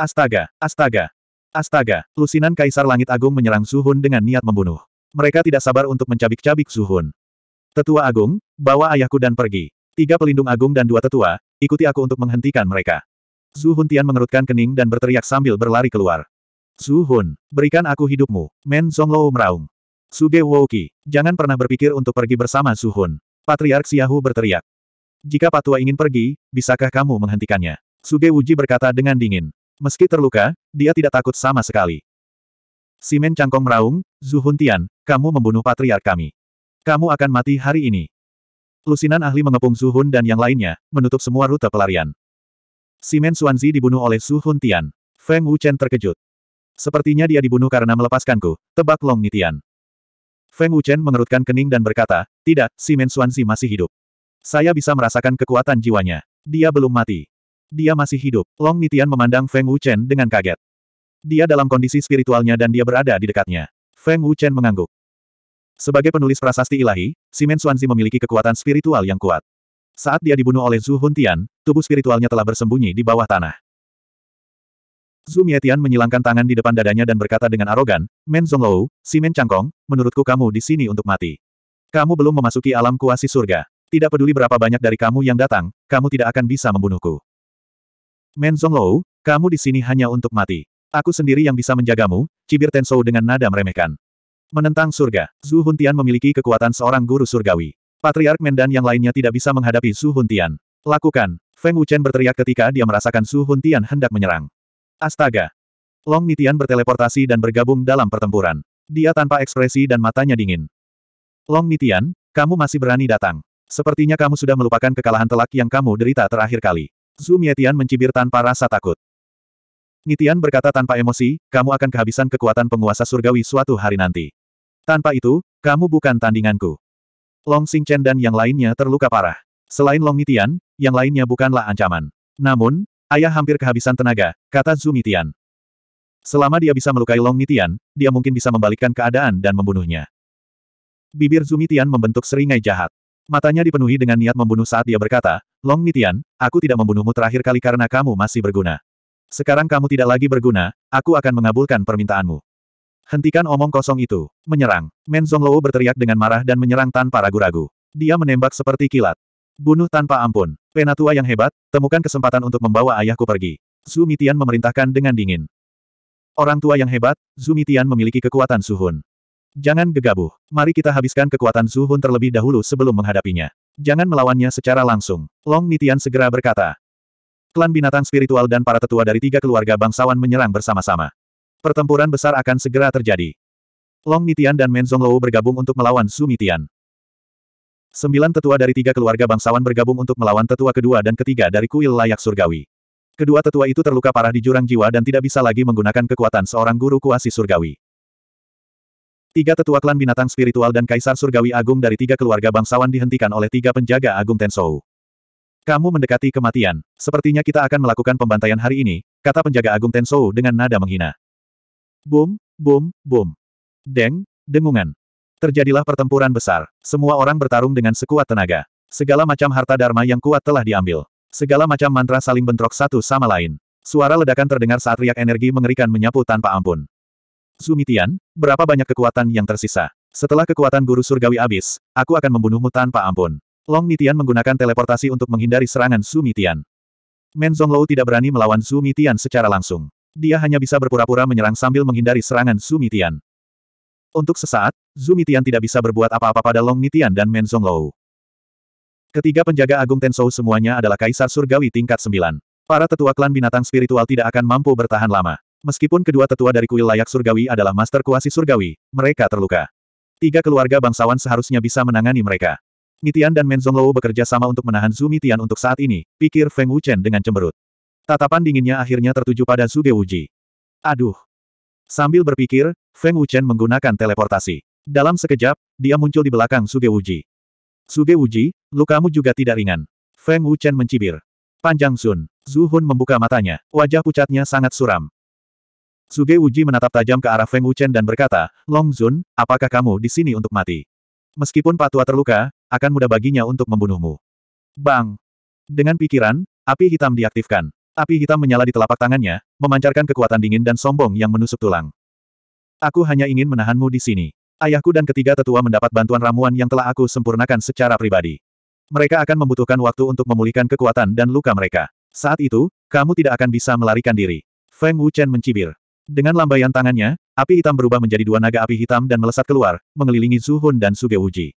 Astaga, astaga, astaga, lusinan Kaisar Langit Agung menyerang Suhun dengan niat membunuh. Mereka tidak sabar untuk mencabik-cabik Suhun. Tetua Agung, bawa ayahku dan pergi. Tiga pelindung agung dan dua tetua, ikuti aku untuk menghentikan mereka. Suhun Tian mengerutkan kening dan berteriak sambil berlari keluar. Suhun, berikan aku hidupmu, Men Zonglou meraung. Suge Wouki, jangan pernah berpikir untuk pergi bersama Suhun. Patriark Xiahu berteriak. Jika patua ingin pergi, bisakah kamu menghentikannya? Suge Wuji berkata dengan dingin. Meski terluka, dia tidak takut sama sekali. Simen cangkong meraung, Zuhuntian, kamu membunuh patriark kami. Kamu akan mati hari ini. Lusinan ahli mengepung Zuhun dan yang lainnya, menutup semua rute pelarian. Simen Suanzi dibunuh oleh Zuhuntian. Feng Wuchen terkejut. Sepertinya dia dibunuh karena melepaskanku, tebak Long Nitian. Feng Wuchen mengerutkan kening dan berkata, tidak, Simen Suanzi masih hidup. Saya bisa merasakan kekuatan jiwanya. Dia belum mati. Dia masih hidup. Long Nitian memandang Feng Wuchen dengan kaget. Dia dalam kondisi spiritualnya dan dia berada di dekatnya. Feng Wuchen mengangguk. Sebagai penulis prasasti ilahi, Simen Xuanzi memiliki kekuatan spiritual yang kuat. Saat dia dibunuh oleh Zhu Huntian, tubuh spiritualnya telah bersembunyi di bawah tanah. Zhu Mietian menyilangkan tangan di depan dadanya dan berkata dengan arogan, Men Zonglou, Simen Cangkong, menurutku kamu di sini untuk mati. Kamu belum memasuki alam kuasi surga. Tidak peduli berapa banyak dari kamu yang datang, kamu tidak akan bisa membunuhku. Men Zonglou, kamu di sini hanya untuk mati. Aku sendiri yang bisa menjagamu, cibir Tensou dengan nada meremehkan. Menentang surga, Zhu Huntian memiliki kekuatan seorang guru surgawi. Patriark Mendan yang lainnya tidak bisa menghadapi Zhu Huntian. Lakukan, Feng Wuchen berteriak ketika dia merasakan Zhu Huntian hendak menyerang. Astaga! Long Nitian berteleportasi dan bergabung dalam pertempuran. Dia tanpa ekspresi dan matanya dingin. Long Nitian, kamu masih berani datang. Sepertinya kamu sudah melupakan kekalahan telak yang kamu derita terakhir kali. Zhu Mietian mencibir tanpa rasa takut. Nitian berkata tanpa emosi, kamu akan kehabisan kekuatan penguasa surgawi suatu hari nanti. Tanpa itu, kamu bukan tandinganku. Long Xingchen dan yang lainnya terluka parah. Selain Long Nitian, yang lainnya bukanlah ancaman. Namun, ayah hampir kehabisan tenaga, kata Zhu Mitian. Selama dia bisa melukai Long Nitian, dia mungkin bisa membalikkan keadaan dan membunuhnya. Bibir Zumitian membentuk seringai jahat. Matanya dipenuhi dengan niat membunuh saat dia berkata, Long Nitian, aku tidak membunuhmu terakhir kali karena kamu masih berguna. Sekarang kamu tidak lagi berguna, aku akan mengabulkan permintaanmu. Hentikan omong kosong itu. Menyerang. Men Zhongluo berteriak dengan marah dan menyerang tanpa ragu-ragu. Dia menembak seperti kilat. Bunuh tanpa ampun. Penatua yang hebat, temukan kesempatan untuk membawa ayahku pergi. Zumitian memerintahkan dengan dingin. Orang tua yang hebat, Zumitian memiliki kekuatan suhun. Jangan gegabah. Mari kita habiskan kekuatan Zuhun terlebih dahulu sebelum menghadapinya. Jangan melawannya secara langsung. Long Nitian segera berkata. Klan binatang spiritual dan para tetua dari tiga keluarga bangsawan menyerang bersama-sama. Pertempuran besar akan segera terjadi. Long Nitian dan Menzonglou bergabung untuk melawan Su Mitian. Sembilan tetua dari tiga keluarga bangsawan bergabung untuk melawan tetua kedua dan ketiga dari kuil layak surgawi. Kedua tetua itu terluka parah di jurang jiwa dan tidak bisa lagi menggunakan kekuatan seorang guru kuasi surgawi. Tiga tetua klan binatang spiritual dan kaisar surgawi agung dari tiga keluarga bangsawan dihentikan oleh tiga penjaga agung Tensou. Kamu mendekati kematian. Sepertinya kita akan melakukan pembantaian hari ini, kata penjaga agung Tensou dengan nada menghina. Boom, boom, boom. Deng, dengungan. Terjadilah pertempuran besar. Semua orang bertarung dengan sekuat tenaga. Segala macam harta dharma yang kuat telah diambil. Segala macam mantra saling bentrok satu sama lain. Suara ledakan terdengar saat riak energi mengerikan menyapu tanpa ampun. Sumitian, berapa banyak kekuatan yang tersisa? Setelah kekuatan guru surgawi habis, aku akan membunuhmu tanpa ampun. Long Nitian menggunakan teleportasi untuk menghindari serangan Sumitian. Men Zonglou tidak berani melawan Sumitian secara langsung. Dia hanya bisa berpura-pura menyerang sambil menghindari serangan Sumitian. Untuk sesaat, Sumitian tidak bisa berbuat apa-apa pada Long Nitian dan Men Zonglou. Ketiga penjaga agung Tensou semuanya adalah kaisar surgawi tingkat 9. Para tetua klan binatang spiritual tidak akan mampu bertahan lama. Meskipun kedua tetua dari kuil layak surgawi adalah master kuasi surgawi, mereka terluka. Tiga keluarga bangsawan seharusnya bisa menangani mereka. Nitian dan Menzonglo bekerja sama untuk menahan Zumi Tian untuk saat ini, pikir Feng Wuchen dengan cemberut. Tatapan dinginnya akhirnya tertuju pada Zuge Wuji. Aduh. Sambil berpikir, Feng Wuchen menggunakan teleportasi. Dalam sekejap, dia muncul di belakang Suge Wuji. Suge Wuji, lukamu juga tidak ringan. Feng Wuchen mencibir. Panjang Sun. Zuhun membuka matanya. Wajah pucatnya sangat suram. Suge Uji menatap tajam ke arah Feng Wuchen dan berkata, Long Zun, apakah kamu di sini untuk mati? Meskipun Patua terluka, akan mudah baginya untuk membunuhmu. Bang! Dengan pikiran, api hitam diaktifkan. Api hitam menyala di telapak tangannya, memancarkan kekuatan dingin dan sombong yang menusuk tulang. Aku hanya ingin menahanmu di sini. Ayahku dan ketiga tetua mendapat bantuan ramuan yang telah aku sempurnakan secara pribadi. Mereka akan membutuhkan waktu untuk memulihkan kekuatan dan luka mereka. Saat itu, kamu tidak akan bisa melarikan diri. Feng Wuchen mencibir. Dengan lambaian tangannya, api hitam berubah menjadi dua naga api hitam dan melesat keluar, mengelilingi Zuhun dan Sugewuji.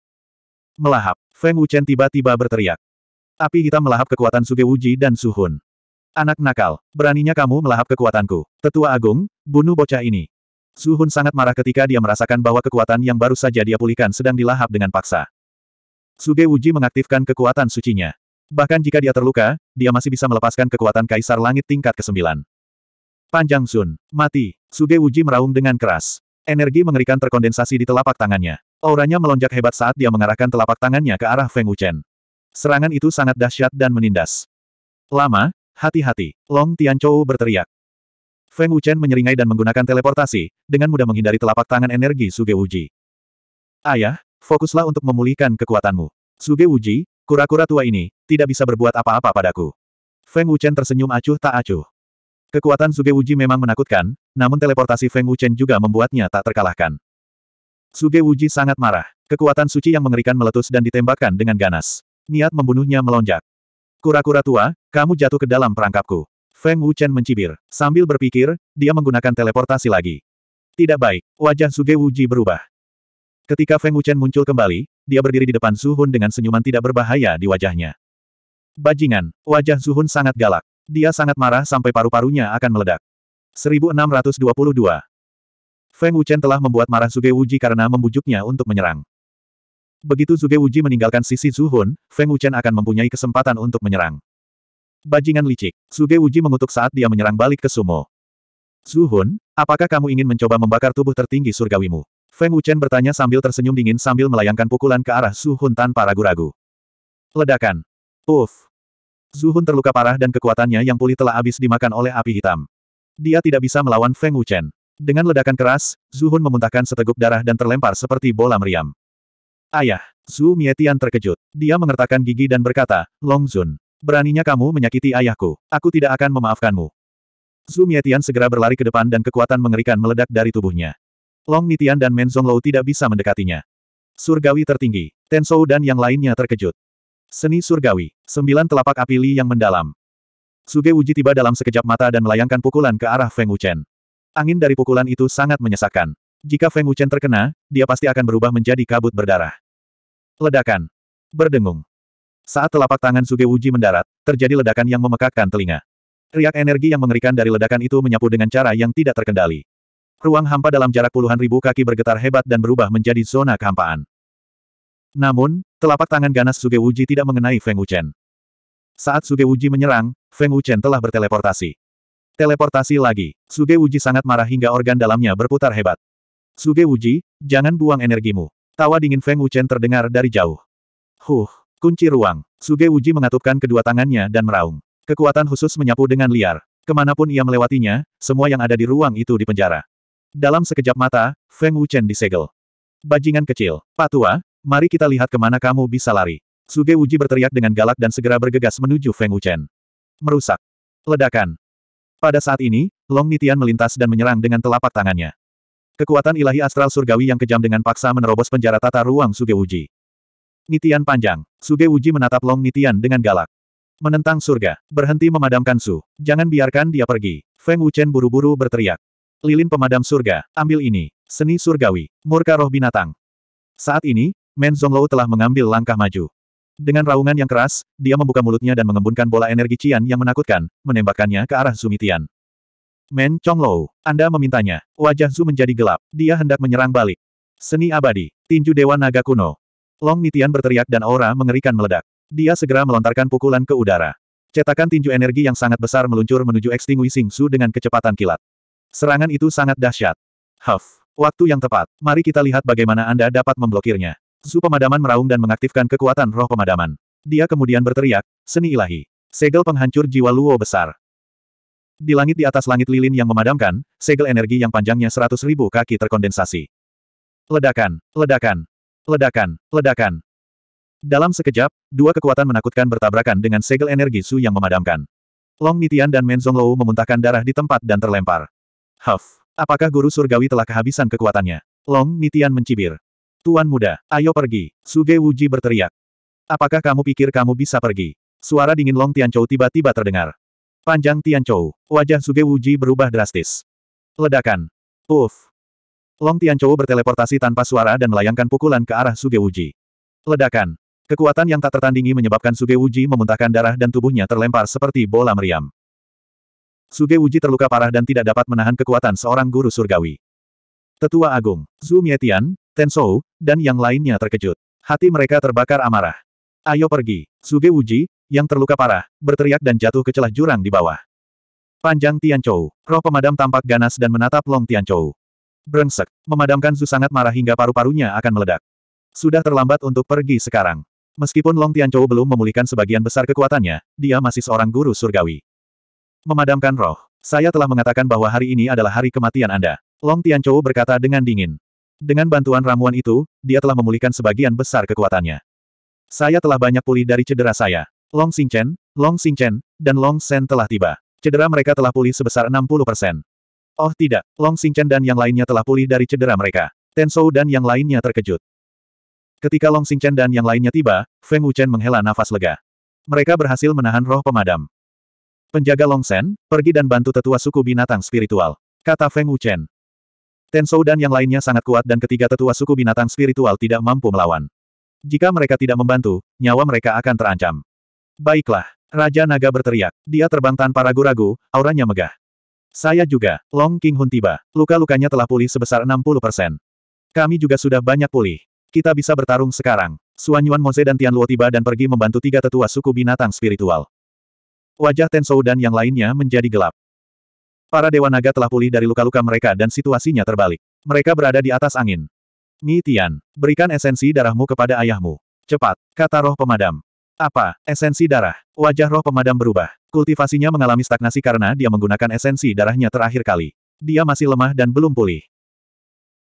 Melahap, Feng Wuchen tiba-tiba berteriak. Api hitam melahap kekuatan Sugewuji dan Suhun. Anak nakal, beraninya kamu melahap kekuatanku. Tetua Agung, bunuh bocah ini. Suhun sangat marah ketika dia merasakan bahwa kekuatan yang baru saja dia pulihkan sedang dilahap dengan paksa. Suge Wuji mengaktifkan kekuatan sucinya. Bahkan jika dia terluka, dia masih bisa melepaskan kekuatan Kaisar Langit tingkat ke-9. Panjang Sun, mati. Suge Wuji meraung dengan keras. Energi mengerikan terkondensasi di telapak tangannya. Auranya melonjak hebat saat dia mengarahkan telapak tangannya ke arah Feng Wuchen. Serangan itu sangat dahsyat dan menindas. Lama, hati-hati, Long Tianchou berteriak. Feng Wuchen menyeringai dan menggunakan teleportasi, dengan mudah menghindari telapak tangan energi Suge Wuji. Ayah, fokuslah untuk memulihkan kekuatanmu. Suge Wuji, kura-kura tua ini, tidak bisa berbuat apa-apa padaku. Feng Wuchen tersenyum acuh tak acuh. Kekuatan Suge Wuji memang menakutkan, namun teleportasi Feng Wuchen juga membuatnya tak terkalahkan. Suge Wuji sangat marah. Kekuatan suci yang mengerikan meletus dan ditembakkan dengan ganas. Niat membunuhnya melonjak. Kura-kura tua, kamu jatuh ke dalam perangkapku. Feng Wuchen mencibir. Sambil berpikir, dia menggunakan teleportasi lagi. Tidak baik, wajah Suge Sugewuji berubah. Ketika Feng Wuchen muncul kembali, dia berdiri di depan Suhun dengan senyuman tidak berbahaya di wajahnya. Bajingan, wajah Suhun sangat galak. Dia sangat marah sampai paru-parunya akan meledak. 1622 Feng Wuchen telah membuat marah Zuge Wuji karena membujuknya untuk menyerang. Begitu Zuge Wuji meninggalkan sisi Zuhun, Feng Wuchen akan mempunyai kesempatan untuk menyerang. Bajingan licik. Zuge Wuji mengutuk saat dia menyerang balik ke Sumo. Zuhun, apakah kamu ingin mencoba membakar tubuh tertinggi surgawimu? Feng Wuchen bertanya sambil tersenyum dingin sambil melayangkan pukulan ke arah Zuhun tanpa ragu-ragu. Ledakan. Uff. Zuhun terluka parah dan kekuatannya yang pulih telah habis dimakan oleh api hitam. Dia tidak bisa melawan Feng Wuchen. Dengan ledakan keras, Zuhun memuntahkan seteguk darah dan terlempar seperti bola meriam. Ayah, Zhu Mietian terkejut. Dia mengertakkan gigi dan berkata, Long Zun, beraninya kamu menyakiti ayahku, aku tidak akan memaafkanmu. Zhu Mietian segera berlari ke depan dan kekuatan mengerikan meledak dari tubuhnya. Long Nitian dan Menzong Lou tidak bisa mendekatinya. Surgawi tertinggi, Tensou dan yang lainnya terkejut. Seni surgawi. Sembilan telapak api Li yang mendalam. Suge Uji tiba dalam sekejap mata dan melayangkan pukulan ke arah Feng Wuchen. Angin dari pukulan itu sangat menyesakkan. Jika Feng Wuchen terkena, dia pasti akan berubah menjadi kabut berdarah. Ledakan. Berdengung. Saat telapak tangan Suge Uji mendarat, terjadi ledakan yang memekakkan telinga. Riak energi yang mengerikan dari ledakan itu menyapu dengan cara yang tidak terkendali. Ruang hampa dalam jarak puluhan ribu kaki bergetar hebat dan berubah menjadi zona kehampaan. Namun, Telapak tangan ganas Suge Wuji tidak mengenai Feng Wuchen. Saat Suge Wuji menyerang, Feng Wuchen telah berteleportasi. Teleportasi lagi. Suge Wuji sangat marah hingga organ dalamnya berputar hebat. Suge Wuji, jangan buang energimu. Tawa dingin Feng Wuchen terdengar dari jauh. Huh, kunci ruang. Suge Wuji mengatupkan kedua tangannya dan meraung. Kekuatan khusus menyapu dengan liar. Kemanapun ia melewatinya, semua yang ada di ruang itu dipenjara. Dalam sekejap mata, Feng Wuchen disegel. Bajingan kecil, patua, Mari kita lihat kemana kamu bisa lari. Suge Uji berteriak dengan galak dan segera bergegas menuju Feng Wuchen. Merusak. Ledakan. Pada saat ini, Long Nitian melintas dan menyerang dengan telapak tangannya. Kekuatan ilahi astral surgawi yang kejam dengan paksa menerobos penjara tata ruang Suge Uji. Nitian panjang. Suge Uji menatap Long Nitian dengan galak. Menentang surga. Berhenti memadamkan Su. Jangan biarkan dia pergi. Feng Wuchen buru-buru berteriak. Lilin pemadam surga, ambil ini. Seni surgawi. Murka roh binatang. Saat ini, Men Zhongluo telah mengambil langkah maju. Dengan raungan yang keras, dia membuka mulutnya dan mengembunkan bola energi Cian yang menakutkan, menembakkannya ke arah Zumitian. Men Chonglou, Anda memintanya. Wajah Zu menjadi gelap. Dia hendak menyerang balik. Seni abadi, tinju Dewa Naga kuno. Long Nitian berteriak dan aura mengerikan meledak. Dia segera melontarkan pukulan ke udara. Cetakan tinju energi yang sangat besar meluncur menuju Extinguishing Sing Su dengan kecepatan kilat. Serangan itu sangat dahsyat. Huff, waktu yang tepat. Mari kita lihat bagaimana Anda dapat memblokirnya. Su pemadaman meraung dan mengaktifkan kekuatan roh pemadaman. Dia kemudian berteriak, seni ilahi. Segel penghancur jiwa Luo besar. Di langit di atas langit lilin yang memadamkan, segel energi yang panjangnya seratus ribu kaki terkondensasi. Ledakan, ledakan, ledakan, ledakan. Dalam sekejap, dua kekuatan menakutkan bertabrakan dengan segel energi Su yang memadamkan. Long Nitian dan Menzong Lou memuntahkan darah di tempat dan terlempar. Huff, apakah guru surgawi telah kehabisan kekuatannya? Long Nitian mencibir. Tuan muda, ayo pergi. Suge Wuji berteriak. Apakah kamu pikir kamu bisa pergi? Suara dingin Long Tianchou tiba-tiba terdengar. Panjang Tianchou, wajah Suge Wuji berubah drastis. Ledakan. Uff. Long Tianchou berteleportasi tanpa suara dan melayangkan pukulan ke arah Suge Wuji. Ledakan. Kekuatan yang tak tertandingi menyebabkan Suge Wuji memuntahkan darah dan tubuhnya terlempar seperti bola meriam. Suge Wuji terluka parah dan tidak dapat menahan kekuatan seorang guru surgawi. Tetua Agung, Zhu Mietian, Tensou, dan yang lainnya terkejut. Hati mereka terbakar amarah. Ayo pergi. Suge Wuji, yang terluka parah, berteriak dan jatuh ke celah jurang di bawah. Panjang Tian Chou. Roh pemadam tampak ganas dan menatap Long Tian Chou. Brengsek. Memadamkan Zu sangat marah hingga paru-parunya akan meledak. Sudah terlambat untuk pergi sekarang. Meskipun Long Tian Chou belum memulihkan sebagian besar kekuatannya, dia masih seorang guru surgawi. Memadamkan roh. Saya telah mengatakan bahwa hari ini adalah hari kematian Anda. Long Tian Chou berkata dengan dingin. Dengan bantuan ramuan itu, dia telah memulihkan sebagian besar kekuatannya. Saya telah banyak pulih dari cedera saya. Long Xingchen, Long Xingchen, dan Long Sen telah tiba. Cedera mereka telah pulih sebesar 60%. Oh tidak, Long Xingchen dan yang lainnya telah pulih dari cedera mereka. Tensou dan yang lainnya terkejut. Ketika Long Xingchen dan yang lainnya tiba, Feng Wuchen menghela nafas lega. Mereka berhasil menahan roh pemadam. Penjaga Long Sen, pergi dan bantu tetua suku binatang spiritual. Kata Feng Wuchen. Tensou dan yang lainnya sangat kuat dan ketiga tetua suku binatang spiritual tidak mampu melawan. Jika mereka tidak membantu, nyawa mereka akan terancam. Baiklah, Raja Naga berteriak. Dia terbang tanpa ragu-ragu, auranya megah. Saya juga, Long King Hun tiba. Luka-lukanya telah pulih sebesar 60%. Kami juga sudah banyak pulih. Kita bisa bertarung sekarang. Suan Yuan Moze dan Tian Luo tiba dan pergi membantu tiga tetua suku binatang spiritual. Wajah Tensou dan yang lainnya menjadi gelap. Para Dewa Naga telah pulih dari luka-luka mereka dan situasinya terbalik. Mereka berada di atas angin. Mi Tian, berikan esensi darahmu kepada ayahmu. Cepat, kata roh pemadam. Apa, esensi darah? Wajah roh pemadam berubah. Kultivasinya mengalami stagnasi karena dia menggunakan esensi darahnya terakhir kali. Dia masih lemah dan belum pulih.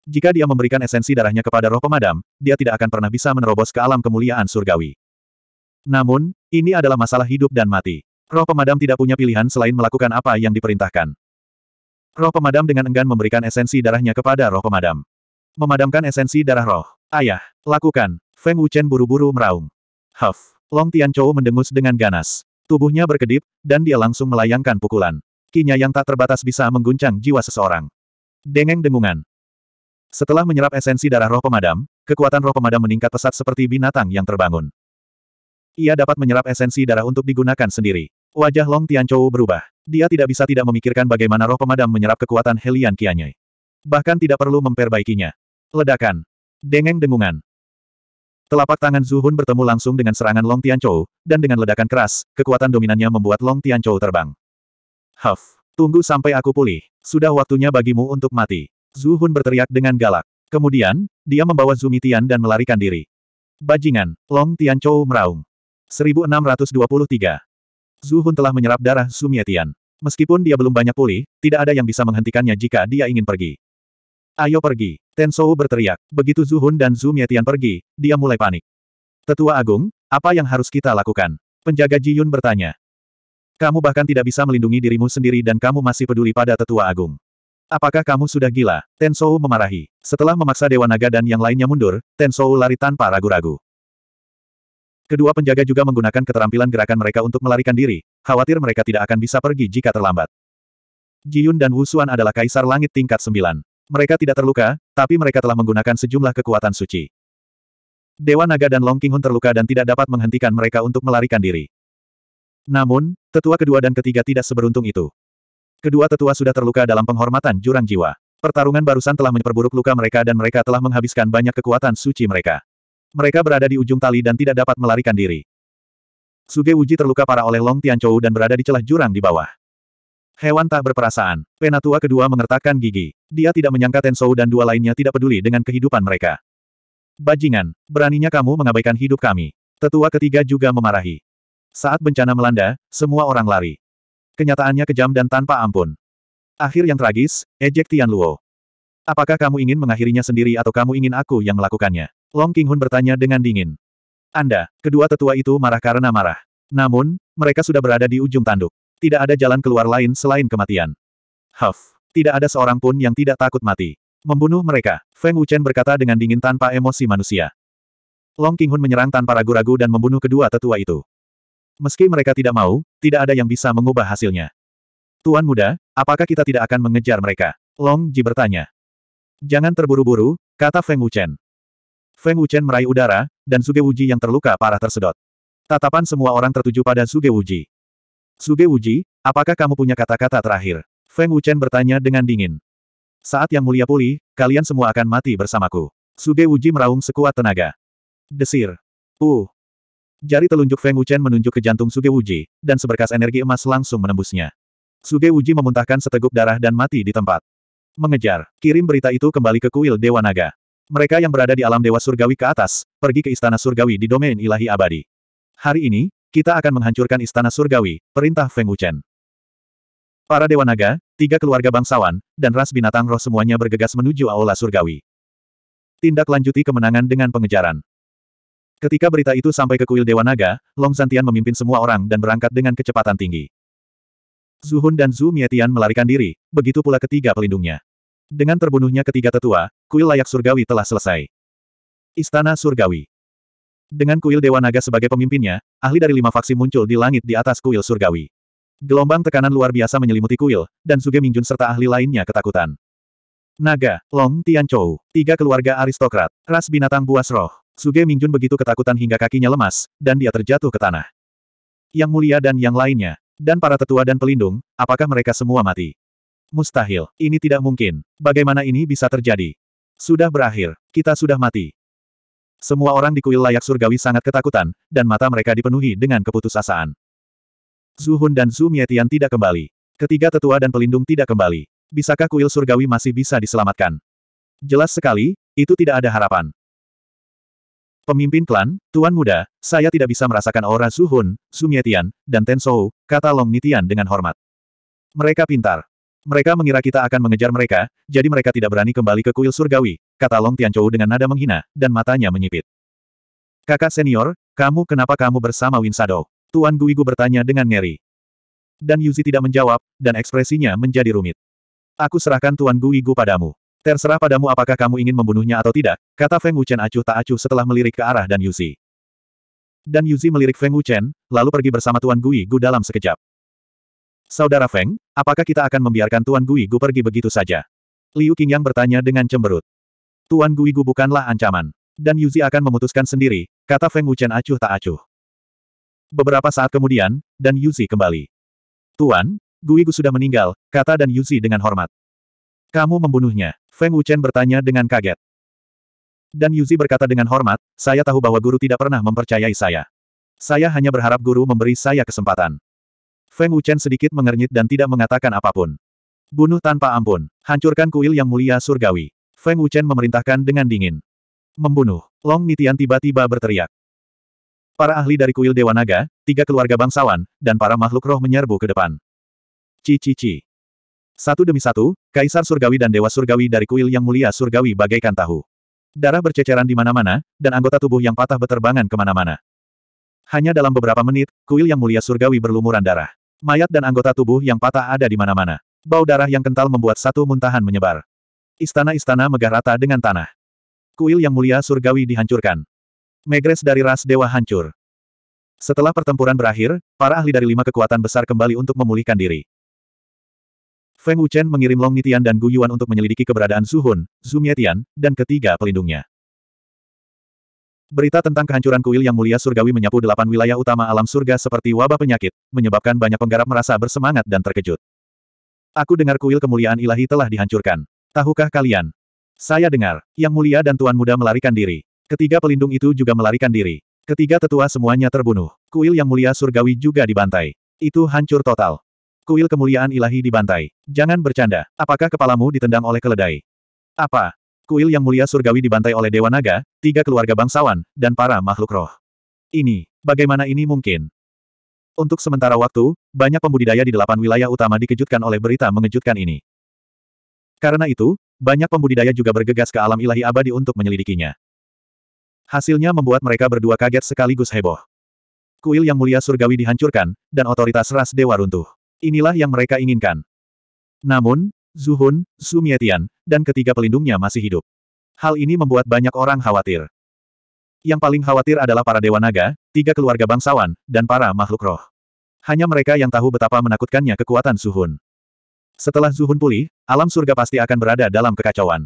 Jika dia memberikan esensi darahnya kepada roh pemadam, dia tidak akan pernah bisa menerobos ke alam kemuliaan surgawi. Namun, ini adalah masalah hidup dan mati. Roh pemadam tidak punya pilihan selain melakukan apa yang diperintahkan. Roh pemadam dengan enggan memberikan esensi darahnya kepada roh pemadam. Memadamkan esensi darah roh. Ayah, lakukan. Feng Wuchen buru-buru meraung. Huff. Long Tianchou mendengus dengan ganas. Tubuhnya berkedip, dan dia langsung melayangkan pukulan. Kinya yang tak terbatas bisa mengguncang jiwa seseorang. Dengeng dengungan. Setelah menyerap esensi darah roh pemadam, kekuatan roh pemadam meningkat pesat seperti binatang yang terbangun. Ia dapat menyerap esensi darah untuk digunakan sendiri. Wajah Long Tianchou berubah. Dia tidak bisa tidak memikirkan bagaimana roh pemadam menyerap kekuatan Helian Qianye. Bahkan tidak perlu memperbaikinya. Ledakan. Dengeng dengungan. Telapak tangan Zuhun bertemu langsung dengan serangan Long Tianchou, dan dengan ledakan keras, kekuatan dominannya membuat Long Tianchou terbang. Huff. Tunggu sampai aku pulih. Sudah waktunya bagimu untuk mati. Zuhun berteriak dengan galak. Kemudian, dia membawa Zumitian dan melarikan diri. Bajingan, Long Tianchou meraung. 1623. Zuhun telah menyerap darah Sumietian. Meskipun dia belum banyak pulih, tidak ada yang bisa menghentikannya jika dia ingin pergi. Ayo pergi, Tensou berteriak. Begitu Zuhun dan Sumietian pergi, dia mulai panik. Tetua Agung, apa yang harus kita lakukan? Penjaga Jiyun bertanya. Kamu bahkan tidak bisa melindungi dirimu sendiri dan kamu masih peduli pada Tetua Agung. Apakah kamu sudah gila? Tensou memarahi. Setelah memaksa Dewa Naga dan yang lainnya mundur, Tensou lari tanpa ragu-ragu. Kedua penjaga juga menggunakan keterampilan gerakan mereka untuk melarikan diri, khawatir mereka tidak akan bisa pergi jika terlambat. Jiyun dan Wusuan adalah kaisar langit tingkat sembilan. Mereka tidak terluka, tapi mereka telah menggunakan sejumlah kekuatan suci. Dewa Naga dan Long Hun terluka dan tidak dapat menghentikan mereka untuk melarikan diri. Namun, tetua kedua dan ketiga tidak seberuntung itu. Kedua tetua sudah terluka dalam penghormatan jurang jiwa. Pertarungan barusan telah memperburuk luka mereka dan mereka telah menghabiskan banyak kekuatan suci mereka. Mereka berada di ujung tali dan tidak dapat melarikan diri. Suge Wuji terluka parah oleh Long Tianchou dan berada di celah jurang di bawah. Hewan tak berperasaan. Penatua kedua mengertakkan gigi. Dia tidak menyangka Tensou dan dua lainnya tidak peduli dengan kehidupan mereka. Bajingan, beraninya kamu mengabaikan hidup kami. Tetua ketiga juga memarahi. Saat bencana melanda, semua orang lari. Kenyataannya kejam dan tanpa ampun. Akhir yang tragis, ejek Tian Luo. Apakah kamu ingin mengakhirinya sendiri atau kamu ingin aku yang melakukannya? Long King Hun bertanya dengan dingin. Anda, kedua tetua itu marah karena marah. Namun, mereka sudah berada di ujung tanduk. Tidak ada jalan keluar lain selain kematian. Huff, tidak ada seorang pun yang tidak takut mati. Membunuh mereka, Feng Wuchen berkata dengan dingin tanpa emosi manusia. Long King Hun menyerang tanpa ragu-ragu dan membunuh kedua tetua itu. Meski mereka tidak mau, tidak ada yang bisa mengubah hasilnya. Tuan muda, apakah kita tidak akan mengejar mereka? Long Ji bertanya. Jangan terburu-buru, kata Feng Wuchen. Feng Wuchen meraih udara, dan Suge Wuji yang terluka parah tersedot. Tatapan semua orang tertuju pada Suge Wuji. Suge Wuji, apakah kamu punya kata-kata terakhir? Feng Wuchen bertanya dengan dingin. Saat yang mulia pulih, kalian semua akan mati bersamaku. Suge Wuji meraung sekuat tenaga. Desir. Uh. Jari telunjuk Feng Wuchen menunjuk ke jantung Suge Wuji, dan seberkas energi emas langsung menembusnya. Suge Wuji memuntahkan seteguk darah dan mati di tempat. Mengejar, kirim berita itu kembali ke kuil Dewa Naga. Mereka yang berada di alam dewa surgawi ke atas, pergi ke istana surgawi di domain ilahi abadi. Hari ini, kita akan menghancurkan istana surgawi, perintah Feng Wuchen. Para dewa naga, tiga keluarga bangsawan, dan ras binatang roh semuanya bergegas menuju aula surgawi. Tindak lanjuti kemenangan dengan pengejaran. Ketika berita itu sampai ke kuil Dewa Naga, Long Zantian memimpin semua orang dan berangkat dengan kecepatan tinggi. Zuhun dan Zhu Mietian melarikan diri, begitu pula ketiga pelindungnya. Dengan terbunuhnya ketiga tetua, kuil layak surgawi telah selesai. Istana Surgawi Dengan kuil Dewa Naga sebagai pemimpinnya, ahli dari lima faksi muncul di langit di atas kuil surgawi. Gelombang tekanan luar biasa menyelimuti kuil, dan Suge Mingjun serta ahli lainnya ketakutan. Naga, Long Tianchou, tiga keluarga aristokrat, ras binatang buas roh. Suge Mingjun begitu ketakutan hingga kakinya lemas, dan dia terjatuh ke tanah. Yang mulia dan yang lainnya, dan para tetua dan pelindung, apakah mereka semua mati? Mustahil. Ini tidak mungkin. Bagaimana ini bisa terjadi? Sudah berakhir. Kita sudah mati. Semua orang di kuil layak surgawi sangat ketakutan, dan mata mereka dipenuhi dengan keputusasaan. Zuhun dan Zhu Mietian tidak kembali. Ketiga tetua dan pelindung tidak kembali. Bisakah kuil surgawi masih bisa diselamatkan? Jelas sekali, itu tidak ada harapan. Pemimpin klan, Tuan Muda, saya tidak bisa merasakan aura Zuhun, Sumietian, dan Tensou, kata Long Nitian dengan hormat. Mereka pintar. Mereka mengira kita akan mengejar mereka, jadi mereka tidak berani kembali ke kuil surgawi, kata Long Tianchou dengan nada menghina, dan matanya menyipit. Kakak senior, kamu kenapa kamu bersama Win Shadow? Tuan Guigu bertanya dengan ngeri. Dan Yuzi tidak menjawab, dan ekspresinya menjadi rumit. Aku serahkan Tuan Guigu padamu. Terserah padamu apakah kamu ingin membunuhnya atau tidak, kata Feng Wuchen acuh tak acuh setelah melirik ke arah Dan Yuzi. Dan Yuzi melirik Feng Wuchen, lalu pergi bersama Tuan Guigu dalam sekejap. Saudara Feng, apakah kita akan membiarkan Tuan Gui Gu pergi begitu saja? Liu Qingyang bertanya dengan cemberut. Tuan Gui Gu bukanlah ancaman. Dan Yuzi akan memutuskan sendiri, kata Feng Wuchen acuh tak acuh. Beberapa saat kemudian, dan Yuzi kembali. Tuan, Gui Gu sudah meninggal, kata dan Yuzi dengan hormat. Kamu membunuhnya, Feng Wuchen bertanya dengan kaget. Dan Yuzi berkata dengan hormat, saya tahu bahwa guru tidak pernah mempercayai saya. Saya hanya berharap guru memberi saya kesempatan. Feng Wuchen sedikit mengernyit dan tidak mengatakan apapun. Bunuh tanpa ampun, hancurkan kuil yang mulia surgawi. Feng Wuchen memerintahkan dengan dingin. Membunuh, Long Nitian tiba-tiba berteriak. Para ahli dari kuil Dewa Naga, tiga keluarga bangsawan, dan para makhluk roh menyerbu ke depan. Cici-ci. Satu demi satu, Kaisar Surgawi dan Dewa Surgawi dari kuil yang mulia Surgawi bagaikan tahu. Darah berceceran di mana-mana, dan anggota tubuh yang patah beterbangan kemana-mana. Hanya dalam beberapa menit, kuil yang mulia surgawi berlumuran darah. Mayat dan anggota tubuh yang patah ada di mana-mana. Bau darah yang kental membuat satu muntahan menyebar. Istana-istana megah rata dengan tanah. Kuil yang mulia surgawi dihancurkan. Megres dari ras dewa hancur. Setelah pertempuran berakhir, para ahli dari lima kekuatan besar kembali untuk memulihkan diri. Feng Wuchen mengirim Long Nitian dan Gu Yuan untuk menyelidiki keberadaan Su Hun, Zhu Mietian, dan ketiga pelindungnya. Berita tentang kehancuran kuil yang mulia surgawi menyapu delapan wilayah utama alam surga seperti wabah penyakit, menyebabkan banyak penggarap merasa bersemangat dan terkejut. Aku dengar kuil kemuliaan ilahi telah dihancurkan. Tahukah kalian? Saya dengar, yang mulia dan tuan muda melarikan diri. Ketiga pelindung itu juga melarikan diri. Ketiga tetua semuanya terbunuh. Kuil yang mulia surgawi juga dibantai. Itu hancur total. Kuil kemuliaan ilahi dibantai. Jangan bercanda. Apakah kepalamu ditendang oleh keledai? Apa? kuil yang mulia surgawi dibantai oleh Dewa Naga, tiga keluarga bangsawan, dan para makhluk roh. Ini, bagaimana ini mungkin? Untuk sementara waktu, banyak pembudidaya di delapan wilayah utama dikejutkan oleh berita mengejutkan ini. Karena itu, banyak pembudidaya juga bergegas ke alam ilahi abadi untuk menyelidikinya. Hasilnya membuat mereka berdua kaget sekaligus heboh. Kuil yang mulia surgawi dihancurkan, dan otoritas ras dewa runtuh. Inilah yang mereka inginkan. Namun, Zuhun, Sumietian, dan ketiga pelindungnya masih hidup. Hal ini membuat banyak orang khawatir. Yang paling khawatir adalah para dewa naga, tiga keluarga bangsawan, dan para makhluk roh. Hanya mereka yang tahu betapa menakutkannya kekuatan Zuhun. Setelah Zuhun pulih, alam surga pasti akan berada dalam kekacauan.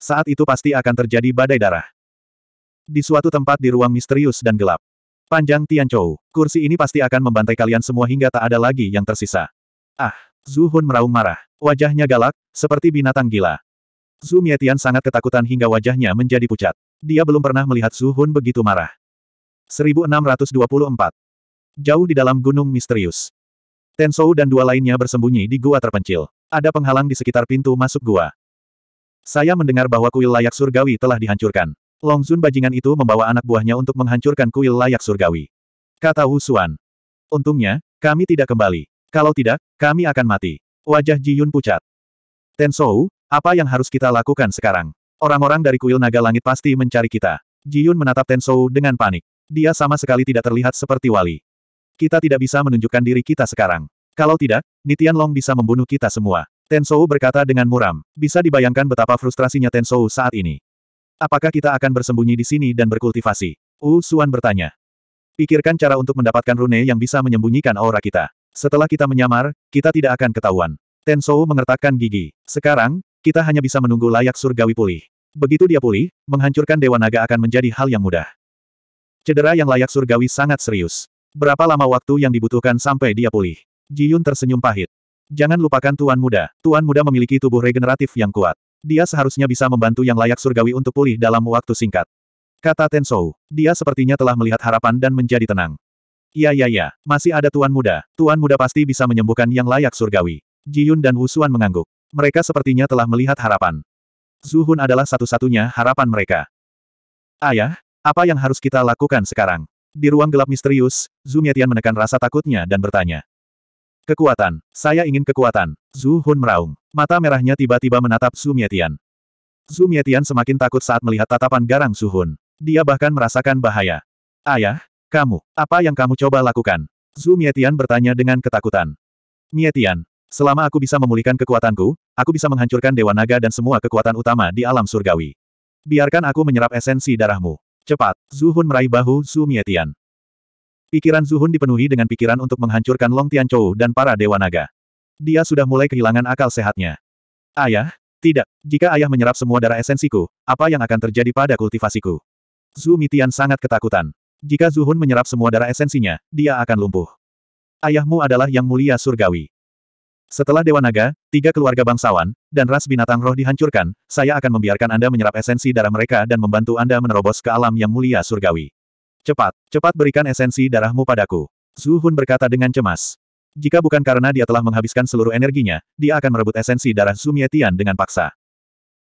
Saat itu pasti akan terjadi badai darah. Di suatu tempat di ruang misterius dan gelap. Panjang Tianchou, kursi ini pasti akan membantai kalian semua hingga tak ada lagi yang tersisa. Ah! Zuhun meraung marah. Wajahnya galak, seperti binatang gila. Zhu Mietian sangat ketakutan hingga wajahnya menjadi pucat. Dia belum pernah melihat Zuhun Hun begitu marah. 1624. Jauh di dalam gunung misterius. Tensou dan dua lainnya bersembunyi di gua terpencil. Ada penghalang di sekitar pintu masuk gua. Saya mendengar bahwa kuil layak surgawi telah dihancurkan. Longzun bajingan itu membawa anak buahnya untuk menghancurkan kuil layak surgawi. Kata Wu Xuan. Untungnya, kami tidak kembali. Kalau tidak, kami akan mati. Wajah Ji Yun pucat. Tensou, apa yang harus kita lakukan sekarang? Orang-orang dari kuil naga langit pasti mencari kita. Ji Yun menatap Tensou dengan panik. Dia sama sekali tidak terlihat seperti wali. Kita tidak bisa menunjukkan diri kita sekarang. Kalau tidak, Nitian Long bisa membunuh kita semua. Tensou berkata dengan muram. Bisa dibayangkan betapa frustrasinya Tensou saat ini. Apakah kita akan bersembunyi di sini dan berkultivasi? Wu Xuan bertanya. Pikirkan cara untuk mendapatkan rune yang bisa menyembunyikan aura kita. Setelah kita menyamar, kita tidak akan ketahuan. Tensou mengertakkan gigi. Sekarang, kita hanya bisa menunggu layak surgawi pulih. Begitu dia pulih, menghancurkan Dewa Naga akan menjadi hal yang mudah. Cedera yang layak surgawi sangat serius. Berapa lama waktu yang dibutuhkan sampai dia pulih? Jiyun tersenyum pahit. Jangan lupakan Tuan Muda. Tuan Muda memiliki tubuh regeneratif yang kuat. Dia seharusnya bisa membantu yang layak surgawi untuk pulih dalam waktu singkat. Kata Tensou. Dia sepertinya telah melihat harapan dan menjadi tenang. Ya, iya iya, masih ada tuan muda. Tuan muda pasti bisa menyembuhkan yang layak surgawi. Yun dan Wusuan mengangguk. Mereka sepertinya telah melihat harapan. Zuhun adalah satu-satunya harapan mereka. Ayah, apa yang harus kita lakukan sekarang? Di ruang gelap misterius, Zhu Mietian menekan rasa takutnya dan bertanya. Kekuatan, saya ingin kekuatan. Zhu Hun meraung. Mata merahnya tiba-tiba menatap Zhu Mietian. Zhu Mietian semakin takut saat melihat tatapan garang Zhu Hun. Dia bahkan merasakan bahaya. Ayah, kamu, apa yang kamu coba lakukan? Zhu Mietian bertanya dengan ketakutan. Mietian, selama aku bisa memulihkan kekuatanku, aku bisa menghancurkan Dewa Naga dan semua kekuatan utama di alam surgawi. Biarkan aku menyerap esensi darahmu. Cepat, Hun meraih bahu Zhu Mietian. Pikiran Hun dipenuhi dengan pikiran untuk menghancurkan Long Tianchou dan para Dewa Naga. Dia sudah mulai kehilangan akal sehatnya. Ayah, tidak, jika ayah menyerap semua darah esensiku, apa yang akan terjadi pada kultivasiku? Zhu Mietian sangat ketakutan. Jika Zuhun menyerap semua darah esensinya, dia akan lumpuh. Ayahmu adalah yang mulia surgawi. Setelah Dewa Naga, tiga keluarga bangsawan, dan ras binatang roh dihancurkan, saya akan membiarkan Anda menyerap esensi darah mereka dan membantu Anda menerobos ke alam yang mulia surgawi. Cepat, cepat berikan esensi darahmu padaku. Zuhun berkata dengan cemas. Jika bukan karena dia telah menghabiskan seluruh energinya, dia akan merebut esensi darah Zumietian dengan paksa.